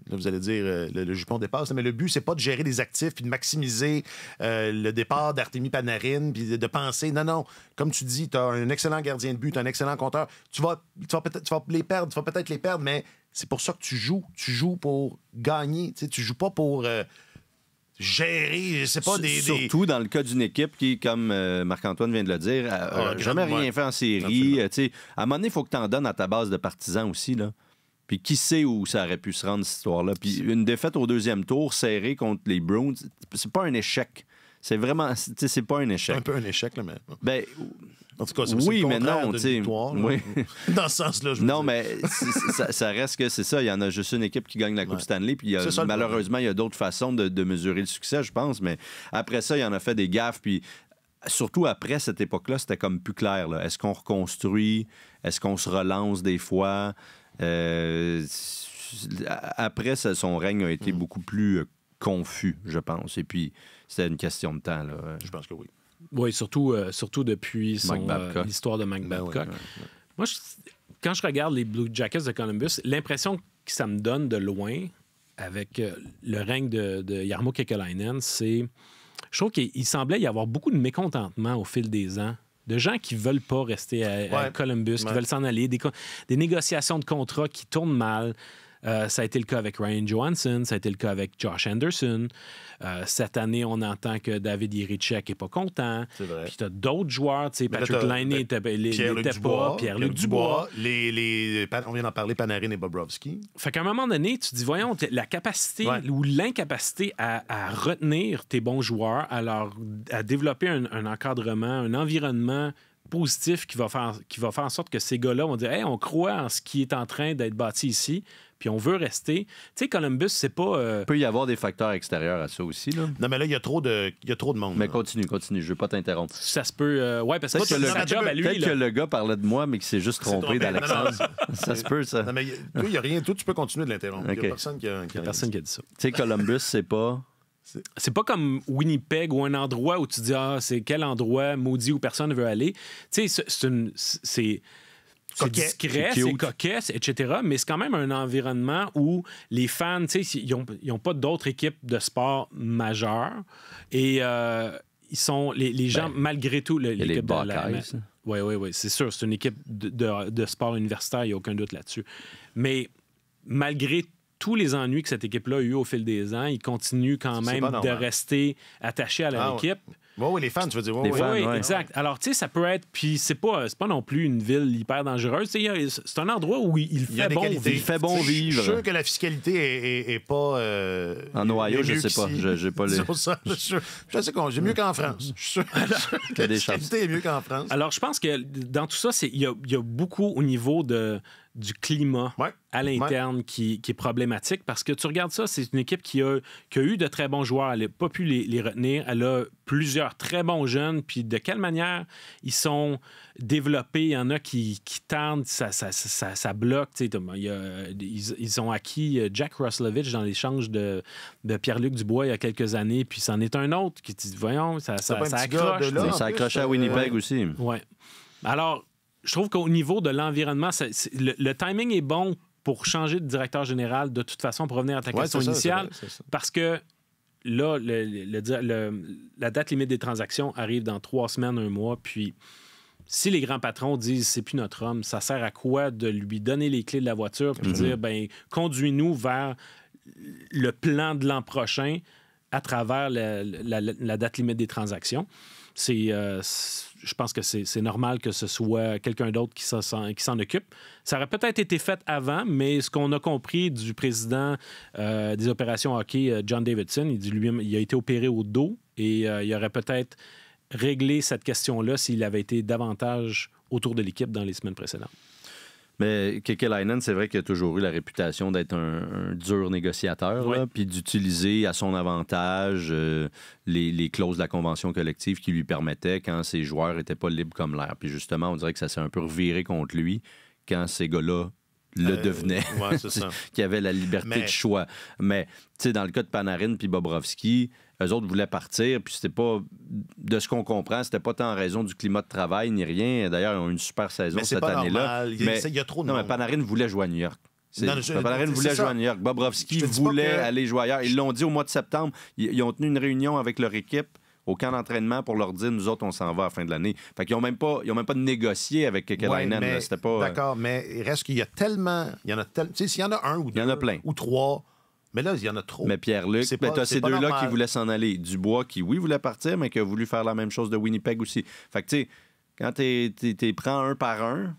Là, vous allez dire, euh, le, jupon dépasse, mais le but, c'est pas de gérer des actifs puis de maximiser euh, le départ d'Artémie Panarin puis de, penser. Non, non. Comme tu dis, tu as un excellent gardien de but, un excellent compteur. Tu vas, peut-être les perdre, tu vas peut-être les perdre, mais c'est pour ça que tu joues. Tu joues pour gagner. Tu, sais, tu joues pas pour. Euh, gérer, C'est pas, des... Surtout dans le cas d'une équipe qui, comme euh, Marc-Antoine vient de le dire, ah, jamais rien fait en série. Euh, à un moment donné, il faut que tu en donnes à ta base de partisans aussi. Là. Puis qui sait où ça aurait pu se rendre, cette histoire-là. Puis une défaite au deuxième tour, serrée contre les Bruins, c'est pas un échec. C'est vraiment... C'est pas un échec. un peu un échec, là, mais... Ben, en tout cas, c'est oui, le mais non, de victoire, Dans ce sens-là, je veux Non, mais ça, reste que c'est ça. Il y en a juste une équipe qui gagne la Coupe Stanley. Puis malheureusement, il y a d'autres façons de, mesurer le succès, je pense. Mais après ça, il y en a fait des gaffes. Puis surtout après cette époque-là, c'était comme plus clair. Est-ce qu'on reconstruit? Est-ce qu'on se relance des fois? Euh, après, son règne a été hmm. beaucoup plus euh, confus, je pense. Et puis, c'était une question de temps. Je pense que oui. Oui, surtout, euh, surtout depuis euh, l'histoire de Mike ben Babcock. Moi, quand je regarde les Blue Jackets de Columbus, l'impression que ça me donne de loin avec euh, le règne de, de c'est. Je trouve qu'il semblait y avoir beaucoup de mécontentement au fil des ans de gens qui veulent pas rester à, Columbus, qui veulent s'en aller, des, des, négociations de contrats qui tournent mal. Euh, ça a été le cas avec Ryan Johansson, ça a été le cas avec Josh Anderson. Euh, cette année, on entend que David Iricek n'est pas content. Puis tu as d'autres joueurs, tu sais, Patrick Laine n'était ben, pas, Pierre-Luc Dubois. on vient d'en parler, Panarin et Bobrovski. Fait qu'à un moment donné, tu dis, voyons, la capacité ou l'incapacité à, retenir tes bons joueurs, à, à développer un, encadrement, un environnement positif qui va faire, qui va faire en sorte que ces gars-là vont dire hey, on croit en ce qui est en train d'être bâti ici, puis on veut rester. Tu sais, Columbus, c'est pas. Euh, il peut y avoir des facteurs extérieurs à ça aussi. Là. Non, mais là, il y a trop de, trop de monde. Mais continue, continue, je veux pas t'interrompre. Ça se peut. Euh, ouais, parce que, le... Peut-être que le gars parlait de moi, mais qu'il s'est juste trompé, d'Alexandre. ça se peut, ça. Non, mais il n'y a rien. Tout, tu peux continuer de l'interrompre. Il n'y a personne qui a, dit ça. Tu sais, Columbus, c'est pas. C'est pas comme Winnipeg ou un endroit où tu dis Ah, c'est quel endroit maudit où personne ne veut aller. Tu sais, c'est une. C'est c'est discret, c'est coquet, etc. Mais c'est quand même un environnement où les fans, ils n'ont pas d'autres équipes de sport majeures. Et euh, ils sont les, gens, ben, malgré tout, l'équipe de la, Oui, oui, oui, c'est sûr. C'est une équipe de, sport universitaire, il n'y a aucun doute là-dessus. Mais malgré tous les ennuis que cette équipe-là a eu au fil des ans, ils continuent quand même de rester attachés à l'équipe. Oui, oui, les fans, tu veux dire. Oui, oui, ouais. exact. Alors, tu sais, ça peut être. Puis, c'est pas, pas non plus une ville hyper dangereuse. C'est un endroit où il, fait, bon, il fait bon vivre. Je suis sûr que la fiscalité est, pas. Euh, en Ohio, je sais pas. Je, j'ai pas les. je, sais qu'on. J'ai mieux qu'en France. Je suis sûr la fiscalité est mieux qu'en France. Alors, je pense que dans tout ça, il y a, y a beaucoup au niveau de du climat à l'interne qui, est problématique parce que tu regardes ça, c'est une équipe qui a, eu de très bons joueurs. Elle n'a pas pu les, retenir. Elle a plusieurs très bons jeunes. Puis de quelle manière ils sont développés? Il y en a qui, qui tendent, ça, ça, bloque. Il ils, ont acquis euh, Jack Roslovich dans l'échange de, de Pierre-Luc Dubois il y a quelques années. Puis c'en est un autre qui dit Voyons, ça, ça, accroche. ça accroche à euh, Winnipeg aussi. Alors, je trouve qu'au niveau de l'environnement, le, timing est bon pour changer de directeur général de toute façon pour revenir à ta question initiale parce que là le, la date limite des transactions arrive dans trois semaines un mois puis si les grands patrons disent c'est plus notre homme ça sert à quoi de lui donner les clés de la voiture puis mm-hmm. dire ben conduis-nous vers le plan de l'an prochain à travers la, date limite des transactions. C'est, euh, je pense que c'est normal que ce soit quelqu'un d'autre qui s'en occupe. Ça aurait peut-être été fait avant, mais ce qu'on a compris du président euh, des opérations hockey, euh, John Davidson, il dit il a été opéré au dos et il aurait peut-être réglé cette question-là s'il avait été davantage autour de l'équipe dans les semaines précédentes. Mais Kekelainen, c'est vrai qu'il a toujours eu la réputation d'être un, dur négociateur, puis d'utiliser à son avantage euh, les, clauses de la convention collective qui lui permettaient quand ses joueurs n'étaient pas libres comme l'air. Puis justement, on dirait que ça s'est un peu reviré contre lui quand ces gars-là le euh, devenaient, qui avaient la liberté de choix. Mais, tu dans le cas de Panarin puis Bobrovski, eux autres voulaient partir, puis c'était pas, de ce qu'on comprend, c'était pas tant en raison du climat de travail ni rien. D'ailleurs, ils ont eu une super saison cette année-là. Il, il y a trop de Non, mais Panarin voulait jouer à New York. Non, Panarin voulait jouer à New York. Bobrovski voulait aller jouer ailleurs. Ils l'ont dit au mois de septembre. Ils, ont tenu une réunion avec leur équipe au camp d'entraînement pour leur dire nous autres on s'en va à la fin de l'année. Fait qu'ils n'ont même pas ils même pas négocié avec Kekalainen, c'était pas euh, D'accord, mais il reste qu'il y a tellement, il y en a tellement, s'il y en a un ou deux il y en a plein. ou trois mais là, il y en a trop. Mais Pierre-Luc, c'est ces deux-là qui voulaient s'en aller. Dubois qui, oui, voulait partir, mais qui a voulu faire la même chose de Winnipeg aussi. Fait que, tu sais, quand tu prends un par un,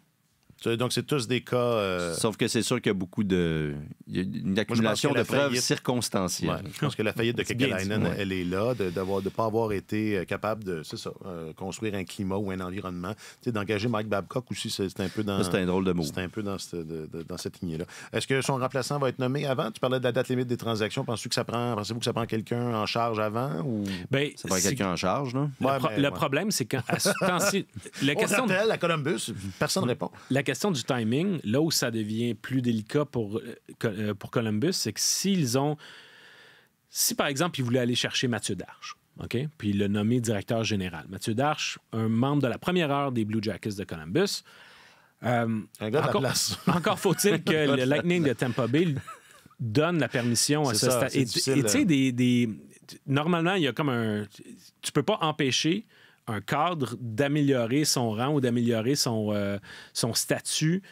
donc, c'est tous des cas. Euh, Sauf que c'est sûr qu'il y a beaucoup de. une accumulation de preuves circonstancielles. je pense que la faillite de Kekalainen, elle est là, de ne pas avoir été euh, capable de euh, construire un climat ou un environnement. D'engager Mike Babcock aussi, c'est un peu dans. C'est un drôle de mot. C'est un peu dans cette, lignée-là. Est-ce que son remplaçant va être nommé avant? Tu parlais de la date limite des transactions. Pensez-vous que ça prend, que prend quelqu'un en charge avant? Ou... Ben, ça prend quelqu'un en charge, là? le, problème, c'est quand. ce la question. à Columbus, personne ne répond. La question du timing, là où ça devient plus délicat pour, euh, euh, pour Columbus, c'est que s'ils ont. Si par exemple, ils voulaient aller chercher Mathieu Darche, OK? Puis le nommer directeur général. Mathieu Darche, un membre de la première heure des Blue Jackets de Columbus. Euh, encore, faut-il que le Lightning de Tampa Bay donne la permission à ce stade. Et tu sais, des, normalement, il y a comme un. Tu peux pas empêcher un cadre d'améliorer son rang ou d'améliorer son, euh, son statut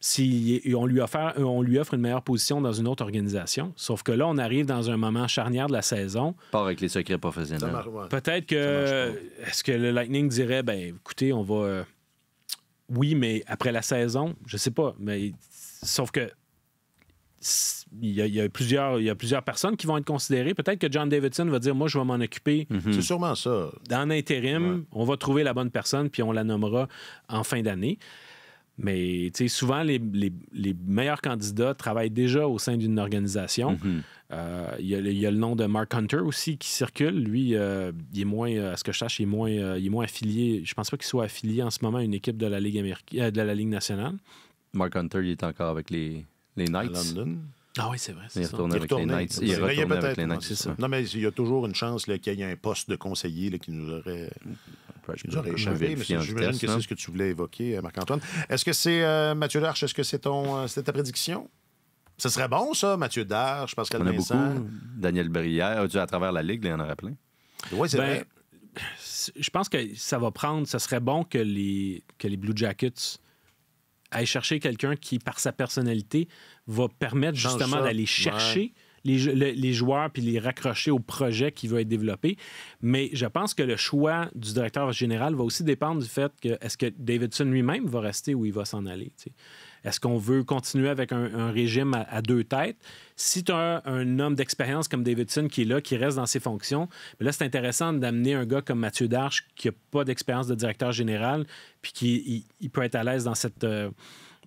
si on lui, offre, on lui offre une meilleure position dans une autre organisation. Sauf que là, on arrive dans un moment charnière de la saison. Pas avec les secrets professionnels. Peut-être que. Est-ce que le Lightning dirait, ben écoutez, on va. Euh, oui, mais après la saison, je sais pas. Mais sauf que il y, a, plusieurs, il a plusieurs personnes qui vont être considérées. Peut-être que John Davidson va dire Moi, je vais m'en occuper. Mhm. C'est sûrement ça. Dans l'intérim, on va trouver la bonne personne, puis on la nommera en fin d'année. Mais souvent, les, meilleurs candidats travaillent déjà au sein d'une organisation. Mhm. Euh, il, y a, le nom de Mark Hunter aussi qui circule. Lui, euh, il est moins, euh, à ce que je sache, il est moins, il est affilié. Je pense pas qu'il soit affilié en ce moment à une équipe de la Ligue, de la Ligue nationale. Mark Hunter, il est encore avec les, les Knights. À London. Ah oui, c'est vrai. Il ça. avec les Il retournait avec les Knights. Non, mais il y a toujours une chance qu'il y ait un poste de conseiller là, qui nous aurait, je nous échappé. que c'est hein. ce que tu voulais évoquer, euh, Marc-Antoine. Est-ce que c'est, euh, Mathieu Darche, est-ce que euh, c'est ta prédiction? Ce serait bon, ça, Mathieu Darche, Pascal On a beaucoup. Daniel Brière, à travers la Ligue, il y en aurait plein. Oui, c'est ben, vrai. Je pense que ça va prendre, ce serait bon que les, que les Blue Jackets aillent chercher quelqu'un qui, par sa personnalité, va permettre justement d'aller chercher. Les, joueurs puis les raccrocher au projet qui va être développé. Mais je pense que le choix du directeur général va aussi dépendre du fait que est-ce que Davidson lui-même va rester ou il va s'en aller. Est-ce qu'on veut continuer avec un, régime à, deux têtes? Si tu as un homme d'expérience comme Davidson qui est là, qui reste dans ses fonctions, ben là, c'est intéressant d'amener un gars comme Mathieu Darche qui n'a pas d'expérience de directeur général, puis qui peut être à l'aise dans cette. Euh,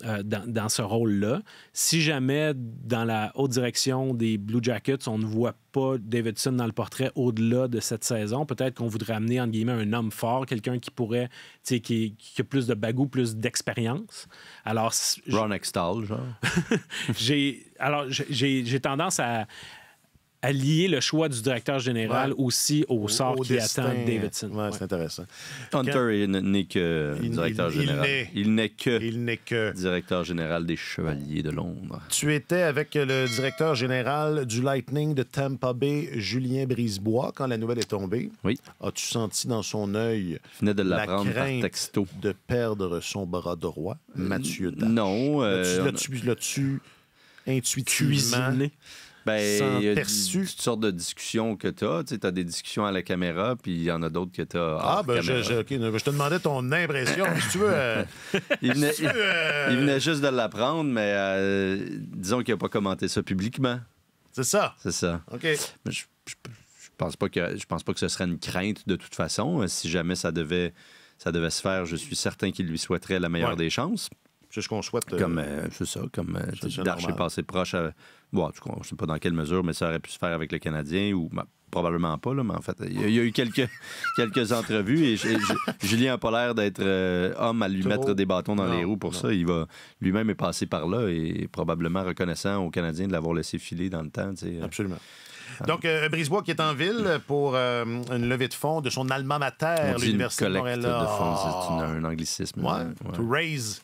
euh, dans, ce rôle-là. Si jamais dans la haute direction des Blue Jackets, on ne voit pas Davidson dans le portrait au-delà de cette saison, peut-être qu'on voudrait amener entre guillemets un homme fort, quelqu'un qui pourrait, qui, qui, a plus de bagou, plus d'expérience. Alors, Ron Extall, genre. j'ai, alors j'ai tendance à à lier le choix du directeur général aussi au sort de qui attend Davidson. Ouais, c'est intéressant. Hunter n'est que directeur général. Il n'est que, il que directeur général des Chevaliers de Londres. Tu étais avec le directeur général du Lightning de Tampa Bay, Julien Brisebois, quand la nouvelle est tombée. Oui. As-tu senti dans son œil la, crainte de perdre son bras droit, Mathieu Dash? Non. Euh, L'as-tu intuitivement... Ben, il y Toutes sortes de discussion que tu as. Tu as des discussions à la caméra, puis il y en a d'autres que tu as. Ah, ben, je, te demandais ton impression. si tu veux. Euh, euh, il, venait, juste de l'apprendre, mais euh, disons qu'il n'a pas commenté ça publiquement. C'est ça. C'est ça. OK. je, pense pas que, je pense pas que ce serait une crainte de toute façon. Si jamais ça devait, ça devait se faire, je suis certain qu'il lui souhaiterait la meilleure des chances. C'est ce qu'on souhaite. Euh, comme, euh, c'est ça, comme euh, passé proche. Bon, je ne sais pas dans quelle mesure, mais ça aurait pu se faire avec le Canadien ou ben, probablement pas, mais en fait, il y, a, eu quelques, quelques entrevues et, Julien n'a pas l'air d'être homme à lui mettre des bâtons dans les roues pour ça. Il va lui-même est passé par là et probablement reconnaissant aux Canadiens de l'avoir laissé filer dans le temps. Absolument. Ah. Donc, Brisebois qui est en ville pour une levée de fonds de son alma mater, l'Université de Montréal. de fonds, c'est un anglicisme. ouais. To raise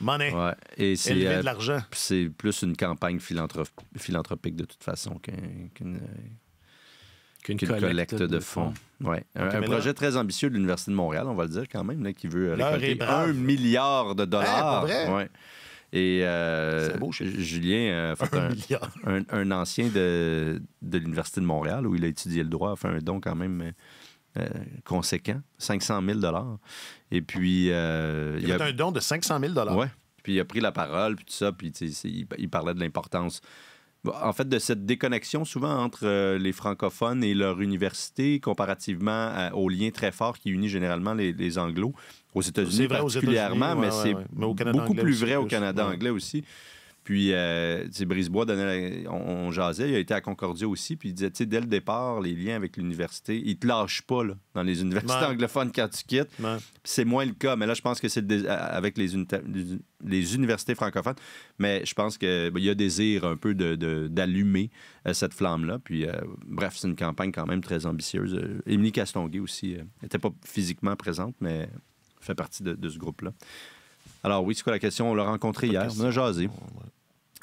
Money. Et c'est euh, l'argent. C'est plus une campagne philanthropique de toute façon qu'une collecte, de, fonds. Un, projet très ambitieux de l'Université de Montréal, on va le dire quand même, qui veut récolter un milliard de eh, dollars. Ouais. Et euh, Julien euh, un, ancien de, de l'Université de Montréal où il a étudié le droit a fait un don quand même euh, conséquent, 500 000 Et puis. Euh, il, a fait un don de 500 000 Oui. Puis il a pris la parole, puis tout ça, puis il, parlait de l'importance. En fait, de cette déconnexion souvent entre euh, les francophones et leur université, comparativement aux au lien très fort qui unit généralement les, les anglos. Aux États-Unis particulièrement, mais c'est beaucoup plus vrai au Canada anglais aussi. Puis, euh, Brisebois on, jasait, il a été à Concordia aussi, puis il disait, tu sais, dès le départ, les liens avec l'université, ils te lâchent pas, là, dans les universités anglophones quand tu quittes. C'est moins le cas, mais là, je pense que c'est avec les, universités francophones, mais je pense qu'il ben, y a désir un peu d'allumer de, euh, cette flamme-là. Puis, euh, bref, c'est une campagne quand même très ambitieuse. Euh, Émilie Castonguay aussi n'était pas physiquement présente, mais fait partie de, ce groupe-là. Alors oui, c'est quoi la question? On l'a rencontré hier, on a jasé.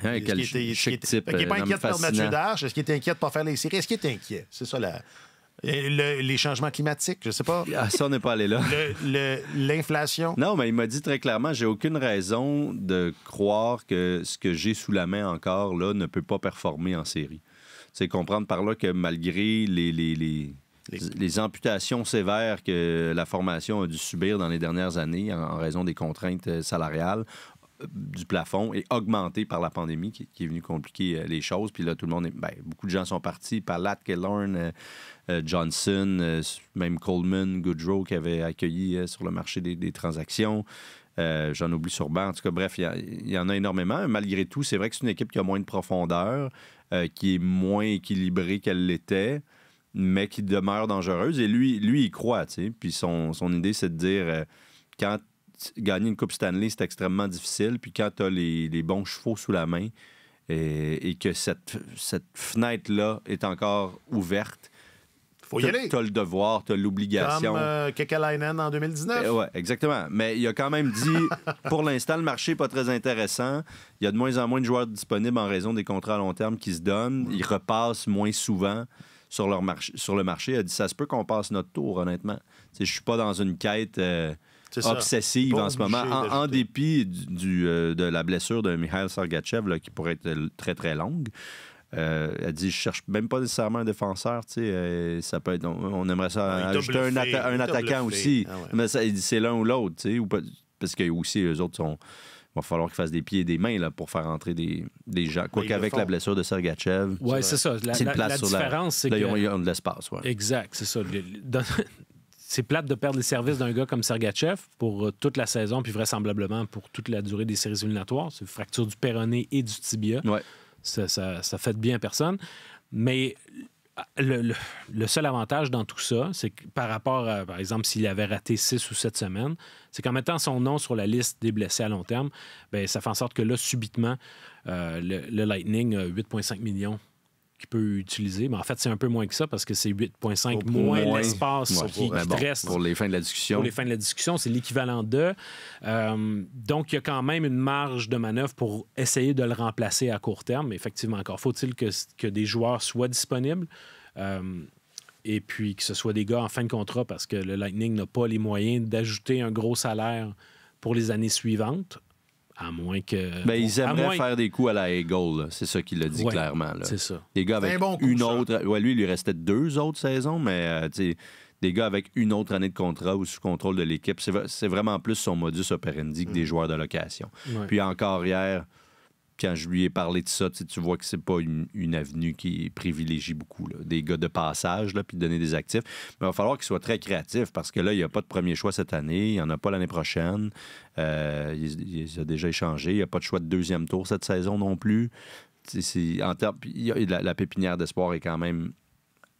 Hein, est est, pas euh, inquiet de Mathieu Darche? Est-ce qu'il est inquiet de pas faire les séries? Est-ce qu'il est inquiet? C'est ça la. les changements climatiques, je sais pas. Ah, ça, on n'est pas allé là. L'inflation. non, mais il m'a dit très clairement, j'ai aucune raison de croire que ce que j'ai sous la main encore là ne peut pas performer en série. C'est comprendre par là que malgré les, les, amputations sévères que la formation a dû subir dans les dernières années en raison des contraintes euh, salariales, euh, du plafond et augmenté par la pandémie qui, est venue compliquer euh, les choses. Puis là, tout le monde est, ben, beaucoup de gens sont partis. Palat, Kellorn, euh, Johnson, même Coleman, Goodrow qui avait accueilli sur le marché des, transactions. J'en oublie sur banc. En tout cas, bref, il y, en a énormément. Malgré tout, c'est vrai que c'est une équipe qui a moins de profondeur, qui est moins équilibrée qu'elle l'était, mais qui demeure dangereuse. Et lui, lui il croit. sais Puis son, son idée, c'est de dire quand gagner une Coupe Stanley, c'est extrêmement difficile. Puis quand tu as les, bons chevaux sous la main et, que cette, cette fenêtre-là est encore ouverte, tu as le devoir, tu as l'obligation. Comme euh, Kekalainen en 2019. Eh exactement. Mais il a quand même dit, pour l'instant, le marché n'est pas très intéressant. Il y a de moins en moins de joueurs disponibles en raison des contrats à long terme qui se donnent. Ils repassent moins souvent sur, leur marché, sur le marché. Il a dit, ça se peut qu'on passe notre tour, honnêtement. Je suis pas dans une quête... Euh, obsessive en ce moment, en, dépit du, euh, de la blessure de Mikhail Sargachev, là, qui pourrait être euh, très, très longue. Euh, elle dit, je cherche même pas nécessairement un défenseur, ça peut on, aimerait ça ah, ajouter un, attaquant aussi, ah, mais c'est l'un ou l'autre, tu sais, ou, parce que aussi les autres sont, il va falloir qu'ils fassent des pieds et des mains là, pour faire entrer des, des gens. Ben, Quoi qu'avec la blessure de Sergachev, c'est ça. La, la, la différence, c'est que... ils ont, de l'espace. Exact, c'est ça c'est plate de perdre les services d'un gars comme Sergachev pour euh, toute la saison, puis vraisemblablement pour toute la durée des séries éliminatoires. C'est une fracture du péroné et du tibia. Ça, ça, fait de bien personne. Mais le, seul avantage dans tout ça, c'est que par rapport à, par exemple, s'il avait raté six ou sept semaines, c'est qu'en mettant son nom sur la liste des blessés à long terme, bien, ça fait en sorte que là, subitement, euh, le, Lightning a 8,5 millions peut utiliser. Mais en fait, c'est un peu moins que ça parce que c'est 8,5 moins, l'espace qui, reste. Pour les fins de la discussion. Pour les fins de la discussion, c'est l'équivalent de. Euh, donc, il y a quand même une marge de manœuvre pour essayer de le remplacer à court terme. Mais effectivement, encore faut-il que, que, des joueurs soient disponibles. Euh, et puis que ce soit des gars en fin de contrat parce que le Lightning n'a pas les moyens d'ajouter un gros salaire pour les années suivantes. À moins que. Ben, ils aimeraient faire des coups à la Eagle, c'est ça qu'il a dit clairement. C'est ça. Des gars avec une autre. Ouais, lui, il lui restait deux autres saisons, mais euh, des gars avec une autre année de contrat ou sous contrôle de l'équipe, c'est vraiment plus son modus operandi que mm. des joueurs de location. Puis encore hier, quand je lui ai parlé de ça, tu vois que c'est pas une, avenue qui privilégie beaucoup des gars de passage, là, puis de donner des actifs. Mais il va falloir qu'il soit très créatif, parce que là, il n'y a pas de premier choix cette année, il n'y en a pas l'année prochaine. Euh, il, a déjà échangé, il n'y a pas de choix de deuxième tour cette saison non plus. En la, pépinière d'espoir est quand même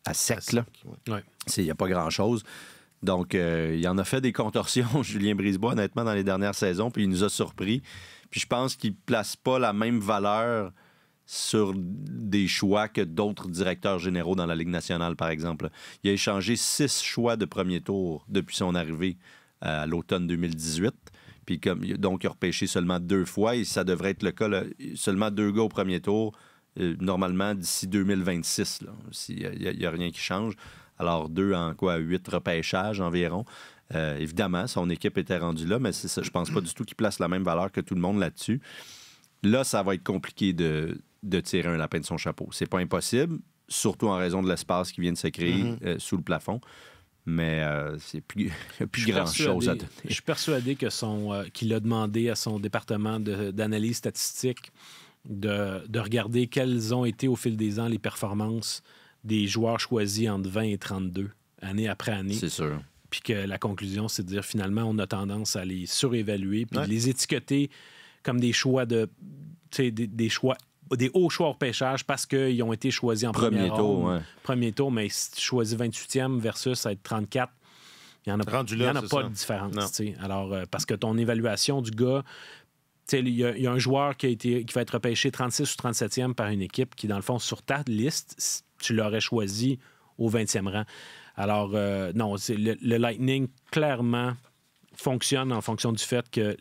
à sec. Il n'y a pas grand-chose. Donc, euh, il en a fait des contorsions, Julien Brisebois, honnêtement, dans les dernières saisons, puis il nous a surpris. Puis je pense qu'il ne place pas la même valeur sur des choix que d'autres directeurs généraux dans la Ligue nationale, par exemple. Il a échangé six choix de premier tour depuis son arrivée euh, à l'automne 2018. Puis comme, donc, il a repêché seulement deux fois et ça devrait être le cas, seulement deux gars au premier tour, euh, normalement d'ici 2026, s'il n'y a, a, rien qui change. Alors, deux en quoi? Huit repêchages environ. Euh, évidemment, son équipe était rendue là, mais je ne pense pas du tout qu'il place la même valeur que tout le monde là-dessus. Là, ça va être compliqué de, tirer un lapin de son chapeau. C'est pas impossible, surtout en raison de l'espace qui vient de se créer mm-hmm. euh, sous le plafond. Mais euh, c'est plus, plus grand-chose à donner. Je suis persuadé qu'il a demandé à son département d'analyse statistique de, de, regarder quelles ont été au fil des ans les performances des joueurs choisis entre 20 et 32, année après année. C'est sûr puis que la conclusion, c'est de dire finalement, on a tendance à les surévaluer, puis les étiqueter comme des choix de. Des, des choix des hauts choix au pêchage parce qu'ils ont été choisis en premier tour. Premier tour, mais si tu choisis 28e versus être 34, il n'y en a, y en a pas de différence. Alors, euh, parce que ton évaluation du gars, il y, a un joueur qui, a été, qui va être repêché 36 ou 37e par une équipe qui, dans le fond, sur ta liste, tu l'aurais choisi au 20e rang. Alors, euh, non, le, Lightning, clairement, fonctionne en fonction du fait que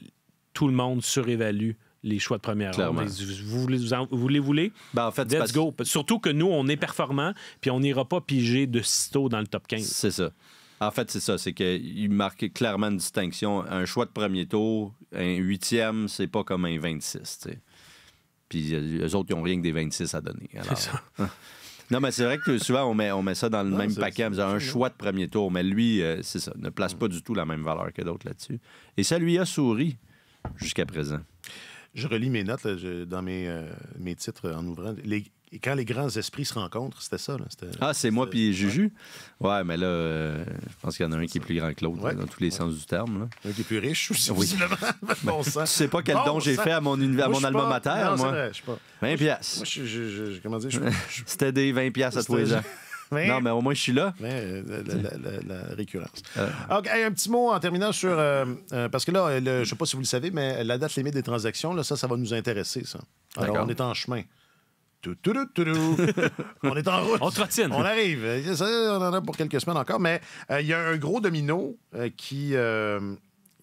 tout le monde surévalue les choix de première ronde. Vous, voulez, vous, les voulez? Ben, en fait, Let's Surtout que nous, on est performants, puis on n'ira pas piger de sitôt dans le top 15. C'est ça. En fait, c'est ça. C'est qu'il marque clairement une distinction. Un choix de premier tour, un huitième, c'est pas comme un 26. Puis les euh, autres, ils n'ont rien que des 26 à donner. C'est ça. Non, mais c'est vrai que souvent, on met, ça dans le même paquet. On faisant un choix de premier tour, mais lui, euh, c'est ça, ne place pas du tout la même valeur que d'autres là-dessus. Et ça lui a souri jusqu'à présent. Je relis mes notes dans mes, euh, mes titres en ouvrant. Les et quand les grands esprits se rencontrent, c'était ça. Ah, c'est moi puis Juju? Ouais, mais là, euh, je pense qu'il y en a un qui est plus grand que l'autre, dans tous les sens du terme. Un qui est plus riche aussi, oui. Ben, tu sais pas quel don j'ai fait à mon, univers, à mon alma mater, moi. 20 c'était des 20 à tous les non, mais au moins, je suis là. Euh, la, récurrence. Euh. OK, un petit mot en terminant sur. parce que là, je ne sais pas si vous le savez, mais la date limite des transactions, là, ça, ça va nous intéresser, ça. Alors, on est en chemin. Tout, tout, tout, on est en route. On trottine. On arrive. Ça, on en a pour quelques semaines encore, mais euh, il y a un gros domino euh, qui, n'est euh,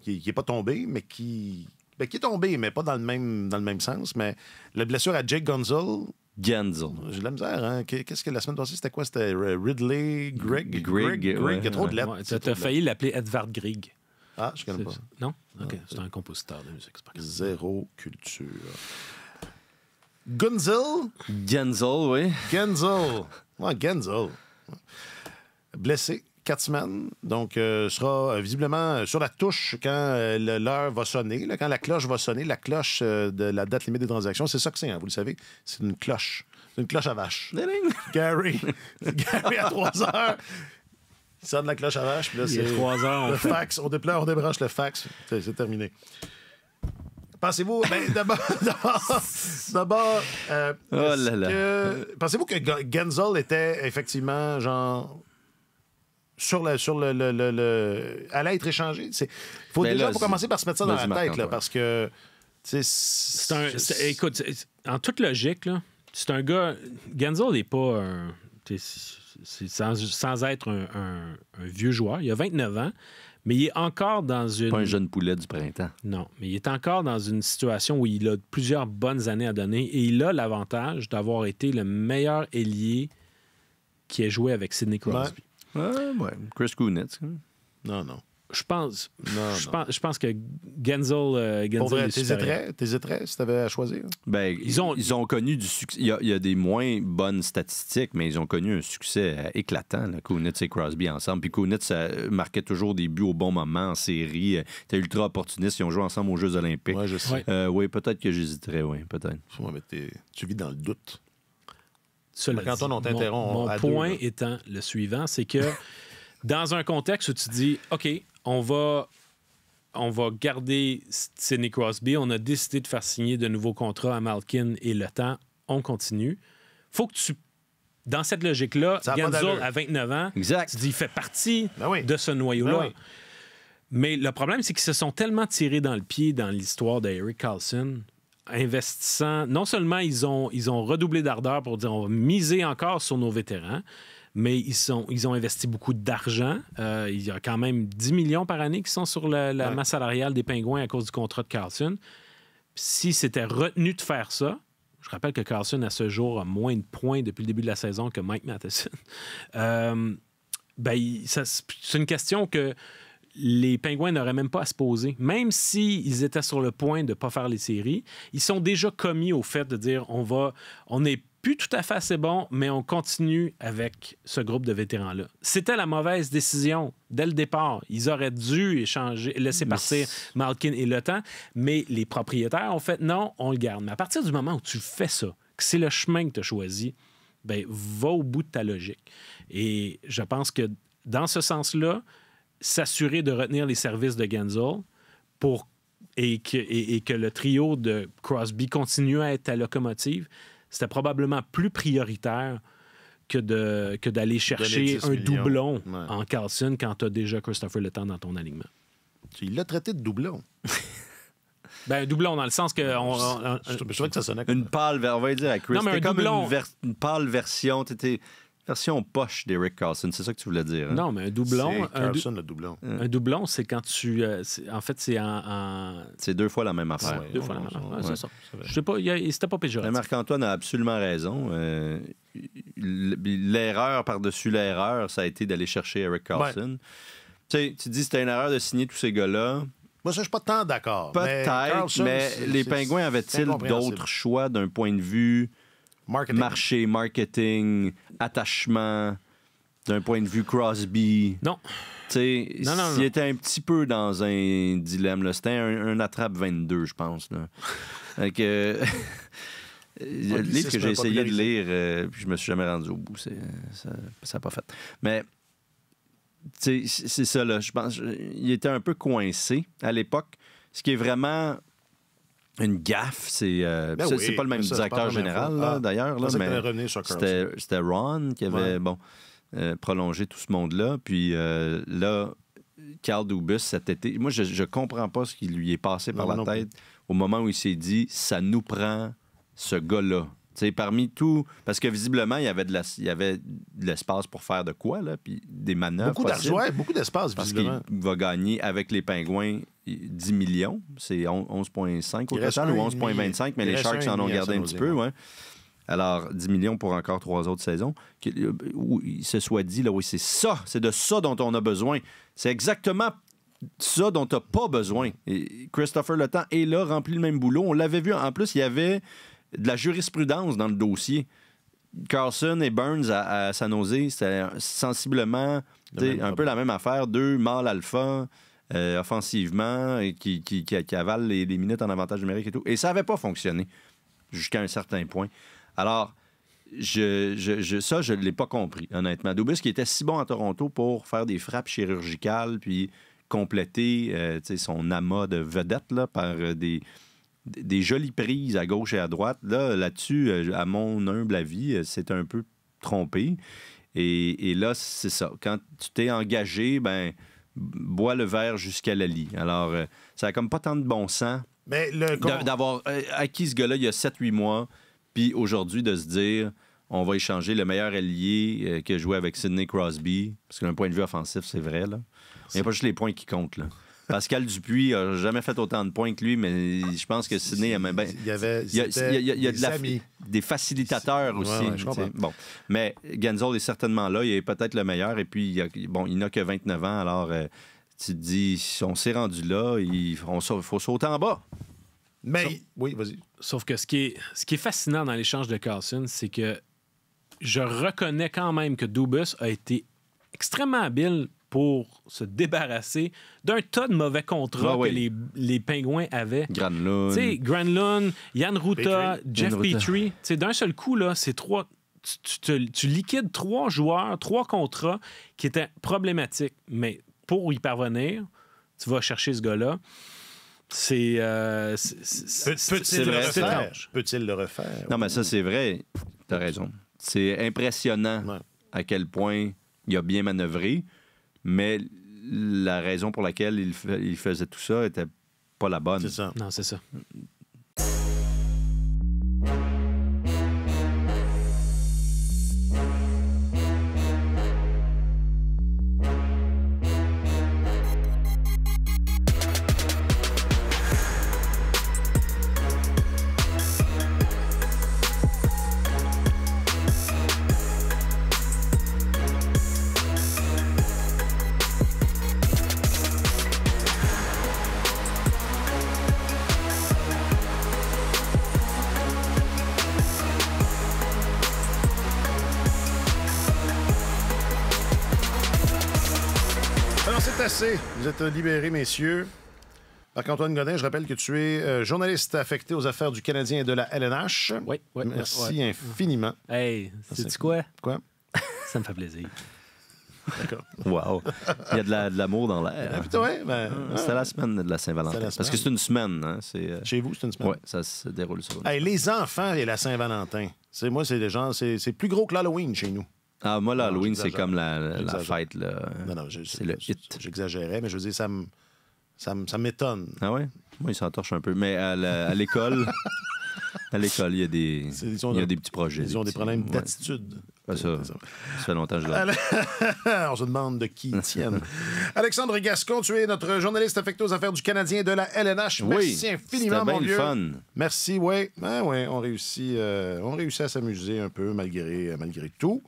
qui, pas tombé, mais qui ben, qui est tombé, mais pas dans le même dans le même sens. Mais la blessure à Jake Gonzalez. Genzel. J'ai de la misère. Hein. Qu'est-ce que la semaine passée, c'était quoi? C'était Ridley, Greg. Greg, Greg, il y a trop de lettres. tu failli l'appeler Edvard Grieg. Ah, je connais pas. Non? OK. C'est un compositeur de musique. Zéro culture. Gunzel. Genzel, oui. Gunzel. Blessé, quatre semaines. Donc, euh, sera euh, visiblement sur la touche quand euh, l'heure va sonner, quand la cloche va sonner, la cloche de la date limite des transactions. C'est ça que c'est, hein, vous le savez. C'est une cloche. C'est une cloche à vache. Gary. Gary à 3 heures. Il sort la cloche à vache, puis là, c'est. 3 Le fax. On déploie, on débranche le fax. C'est terminé. Pensez-vous, ben, d'abord, euh, oh que... pensez-vous que Genzel était effectivement genre sur le, sur le, le, le, allait être échangé C'est faut ben déjà commencer par se mettre ça dans la tête là, parce que c'est écoute, en toute logique là, c'est un gars. Genzel n'est pas Sans, sans, être un vieux joueur. Il a 29 ans mais il est encore dans une. Pas un jeune poulet du printemps. Non, mais il est encore dans une situation où il a plusieurs bonnes années à donner et il a l'avantage d'avoir été le meilleur ailier qui ait joué avec Sidney Crosby. Ouais. Ouais, Chris Kunitz. Hein. Non, non. Je pense. je, Pense, je que Genzel. Euh, Genzel T'hésiterais si avais à choisir? Ben, ils, ont... ils ont connu du succès. Il y, a, des moins bonnes statistiques, mais ils ont connu un succès euh, éclatant, là, et Crosby ensemble. Puis Kounitz euh, marquait toujours des buts au bon moment en série. Euh, t'es ultra opportuniste. Ils ont joué ensemble aux Jeux Olympiques. Ouais, je sais. oui, peut-être que j'hésiterais, oui, peut-être. tu vis dans le doute. quand on t'interrompt. Mon, point étant le suivant, c'est que dans un contexte où tu dis OK, on va on va garder Sidney Crosby. On a décidé de faire signer de nouveaux contrats à Malkin et le temps. On continue. Faut que tu. Dans cette logique-là, Genzel, à 29 ans, exact. il fait partie ben de ce noyau-là. Ben Mais le problème, c'est qu'ils se sont tellement tirés dans le pied dans l'histoire d'Eric Carlson, investissant. Non seulement ils ont, ils ont redoublé d'ardeur pour dire on va miser encore sur nos vétérans, mais ils, sont, ils ont investi beaucoup d'argent. Euh, il y a quand même 10 millions par année qui sont sur la, masse salariale des Pingouins à cause du contrat de Carlson. Si c'était retenu de faire ça, je rappelle que Carlson, à ce jour, a moins de points depuis le début de la saison que Mike Matheson. Euh, ben, c'est une question que les Pingouins n'auraient même pas à se poser. Même s'ils étaient sur le point de ne pas faire les séries, ils sont déjà commis au fait de dire on va, on est plus tout à fait c'est bon, mais on continue avec ce groupe de vétérans-là. C'était la mauvaise décision dès le départ. Ils auraient dû échanger, laisser partir Malkin et le temps, mais les propriétaires ont fait non, on le garde. Mais à partir du moment où tu fais ça, que c'est le chemin que tu as choisi, ben, va au bout de ta logique. Et je pense que dans ce sens-là, s'assurer de retenir les services de Genzel pour et que, et, et que, le trio de Crosby continue à être ta locomotive, c'était probablement plus prioritaire que, de, que d'aller chercher un doublon en Carlson quand tu as déjà Christopher Letton dans ton alignement. Il l'a traité de doublon. Ben, un doublon, dans le sens que. On, je, trouvais que ça sonnait comme. Une pâle, on va dire à Chris. Non, comme Une, pâle version. T'étais version poche d'Eric Carlson. C'est ça que tu voulais dire. Hein? Non, mais un doublon. Carlson, le doublon. Euh. Un doublon, c'est quand tu. Euh, en fait, c'est en. C'est deux fois la même affaire. Deux fois la même affaire. C'est ça. Je sais pas, c'était pas péjoratif. Marc-Antoine a absolument raison. Euh, l'erreur par-dessus l'erreur, ça a été d'aller chercher Eric Carlson. Ouais. Tu Tu dis c'était une erreur de signer tous ces gars-là. Moi, ça, je suis pas tant d'accord. Peut-être, mais, mais les Pingouins avaient-ils d'autres choix d'un point de vue marché, marketing, attachement, d'un point de vue Crosby. Non. Tu sais, il était un petit peu dans un dilemme. C'était un, attrape 22, je pense. Là. Donc, a le livre que j'ai essayé de lire, euh, puis je me suis jamais rendu au bout. Ça n'a pas fait. Mais c'est ça, là. Je pense il était un peu coincé à l'époque. Ce qui est vraiment une gaffe. C'est euh, ben pas le ben même directeur général, ah, d'ailleurs. C'était Ron qui avait bon, euh, prolongé tout ce monde-là. Puis euh, là, Carl Dubus, cet été, moi, je, je comprends pas ce qui lui est passé par la tête au moment où il s'est dit ça nous prend ce gars-là. C'est parmi tout, parce que visiblement, il y avait de la, l'espace pour faire de quoi, là, puis des manœuvres. Beaucoup d'argent, beaucoup d'espace, Parce qu'il va gagner avec les pingouins 10 millions. C'est 11,5 au total, ou 11,25, mais les Sharks en ont gardé un petit peu, ouais. Alors, 10 millions pour encore trois autres saisons. Euh, où il se soit dit, là, oui, c'est ça, c'est de ça dont on a besoin. C'est exactement ça dont tu pas besoin. Et Christopher Le Temps est là, rempli le même boulot. On l'avait vu. En plus, il y avait de la jurisprudence dans le dossier. Carson et Burns à, à San Jose, c'était sensiblement un peu la même affaire. Deux mâles alpha euh, offensivement qui, qui, avalent les, minutes en avantage numérique et tout. Et ça n'avait pas fonctionné jusqu'à un certain point. Alors, je, je, ça, je ne l'ai pas compris, honnêtement. Dubus qui était si bon à Toronto pour faire des frappes chirurgicales puis compléter euh, son amas de vedettes là, par euh, des des jolies prises à gauche et à droite. Là, là-dessus, euh, à mon humble avis, euh, c'est un peu trompé. Et, là, c'est ça. Quand tu t'es engagé, ben bois le verre jusqu'à la Alors, euh, ça a comme pas tant de bon sens d'avoir acquis ce gars-là il y a 7-8 mois, puis aujourd'hui de se dire on va échanger le meilleur allié que joué avec Sidney Crosby, parce que point de vue offensif, c'est vrai. Là. Il n'y a pas juste les points qui comptent. Là. Pascal Dupuis a jamais fait autant de points que lui, mais je pense que Sidney Il y a, y des, des facilitateurs aussi. Mais Genzel est certainement là. Il est peut-être le meilleur. Et puis, il, bon, il n'a que 29 ans. Alors, euh, tu te dis, on s'est rendu là. Il faut sauter en bas. Mais. oui, vas-y. Sauf que ce qui est, ce qui est fascinant dans l'échange de Carlson, c'est que je reconnais quand même que Dubus a été extrêmement habile pour se débarrasser d'un tas de mauvais contrats que les, les, Pingouins avaient. Granlund. Granlund, Yann Ruta, Jeff Petrie. D'un seul coup, là, c'est trois. Tu, liquides trois joueurs, trois contrats qui étaient problématiques. Mais pour y parvenir, tu vas chercher ce gars-là. C'est. Peut-il le, refaire? Non, mais ça, c'est vrai. T'as raison. C'est impressionnant à quel point il a bien manœuvré mais la raison pour laquelle il, il faisait tout ça était pas la bonne. C'est ça. Non, c'est ça. c'est assez. Vous êtes libérés, messieurs. Marc-Antoine Godin, je rappelle que tu es euh, journaliste affecté aux affaires du Canadien et de la LNH. Oui, oui. Merci infiniment. Hey, c'est quoi? Quoi? Ça me fait plaisir. D'accord. Wow. Il y a de l'amour dans l'air. Hein. Ah, C'était ben, ah. la semaine de la Saint-Valentin. Parce que c'est une semaine. Hein, euh, chez vous, c'est une semaine. Oui, ça se déroule souvent. Les enfants et la Saint-Valentin. C'est moi, c'est des gens. C'est plus gros que l'Halloween chez nous. Ah, moi, l'Halloween, c'est comme la, fête. Là. Non, non, c'est le hit. J'exagérais, mais je veux dire, ça me. Ça, m'étonne. Ah ouais? Moi, il s'entorche un peu. Mais à l'école, à l'école, il y a des, il y a des petits projets. Ils ont des, problèmes d'attitude. Ça, ça, fait longtemps que je On se demande de qui ils tiennent. Alexandre Gascon, tu es notre journaliste affecté aux affaires du Canadien de la LNH. Merci oui, infiniment, mon Fun. Merci, oui. Ben ouais, on, réussit, euh, on réussit à s'amuser un peu malgré, malgré tout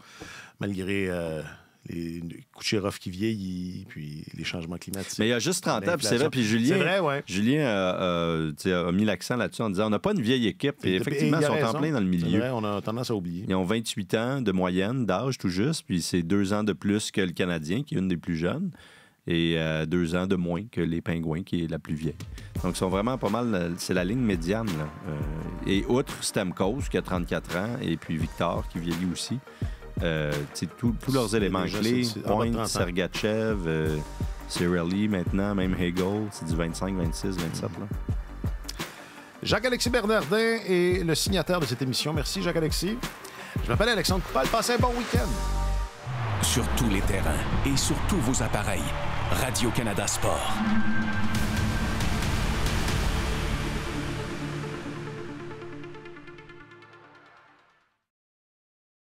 malgré euh, les Kucherov qui vieillit, puis les changements climatiques. Mais il y a juste 30 ans, c'est vrai, puis Julien, Julien euh, euh, a mis l'accent là-dessus en disant on n'a pas une vieille équipe, et effectivement, ils sont en plein dans le milieu. on a tendance à oublier. Ils ont 28 ans de moyenne d'âge, tout juste, puis c'est deux ans de plus que le Canadien, qui est une des plus jeunes et euh, deux ans de moins que les Pingouins, qui est la plus vieille. Donc, ils sont vraiment pas mal. C'est la ligne médiane. et outre Stamkos, qui a 34 ans, et puis Victor, qui vieillit aussi, euh, tous leurs éléments clés, ah, bah, Point, Sergachev, euh, maintenant, même Hegel, c'est du 25, 26, 27. Jacques-Alexis Bernardin est le signataire de cette émission. Merci, Jacques-Alexis. Je m'appelle Alexandre Coupal. Passez un bon week-end. Sur tous les terrains et sur tous vos appareils, Radio-Canada Sport.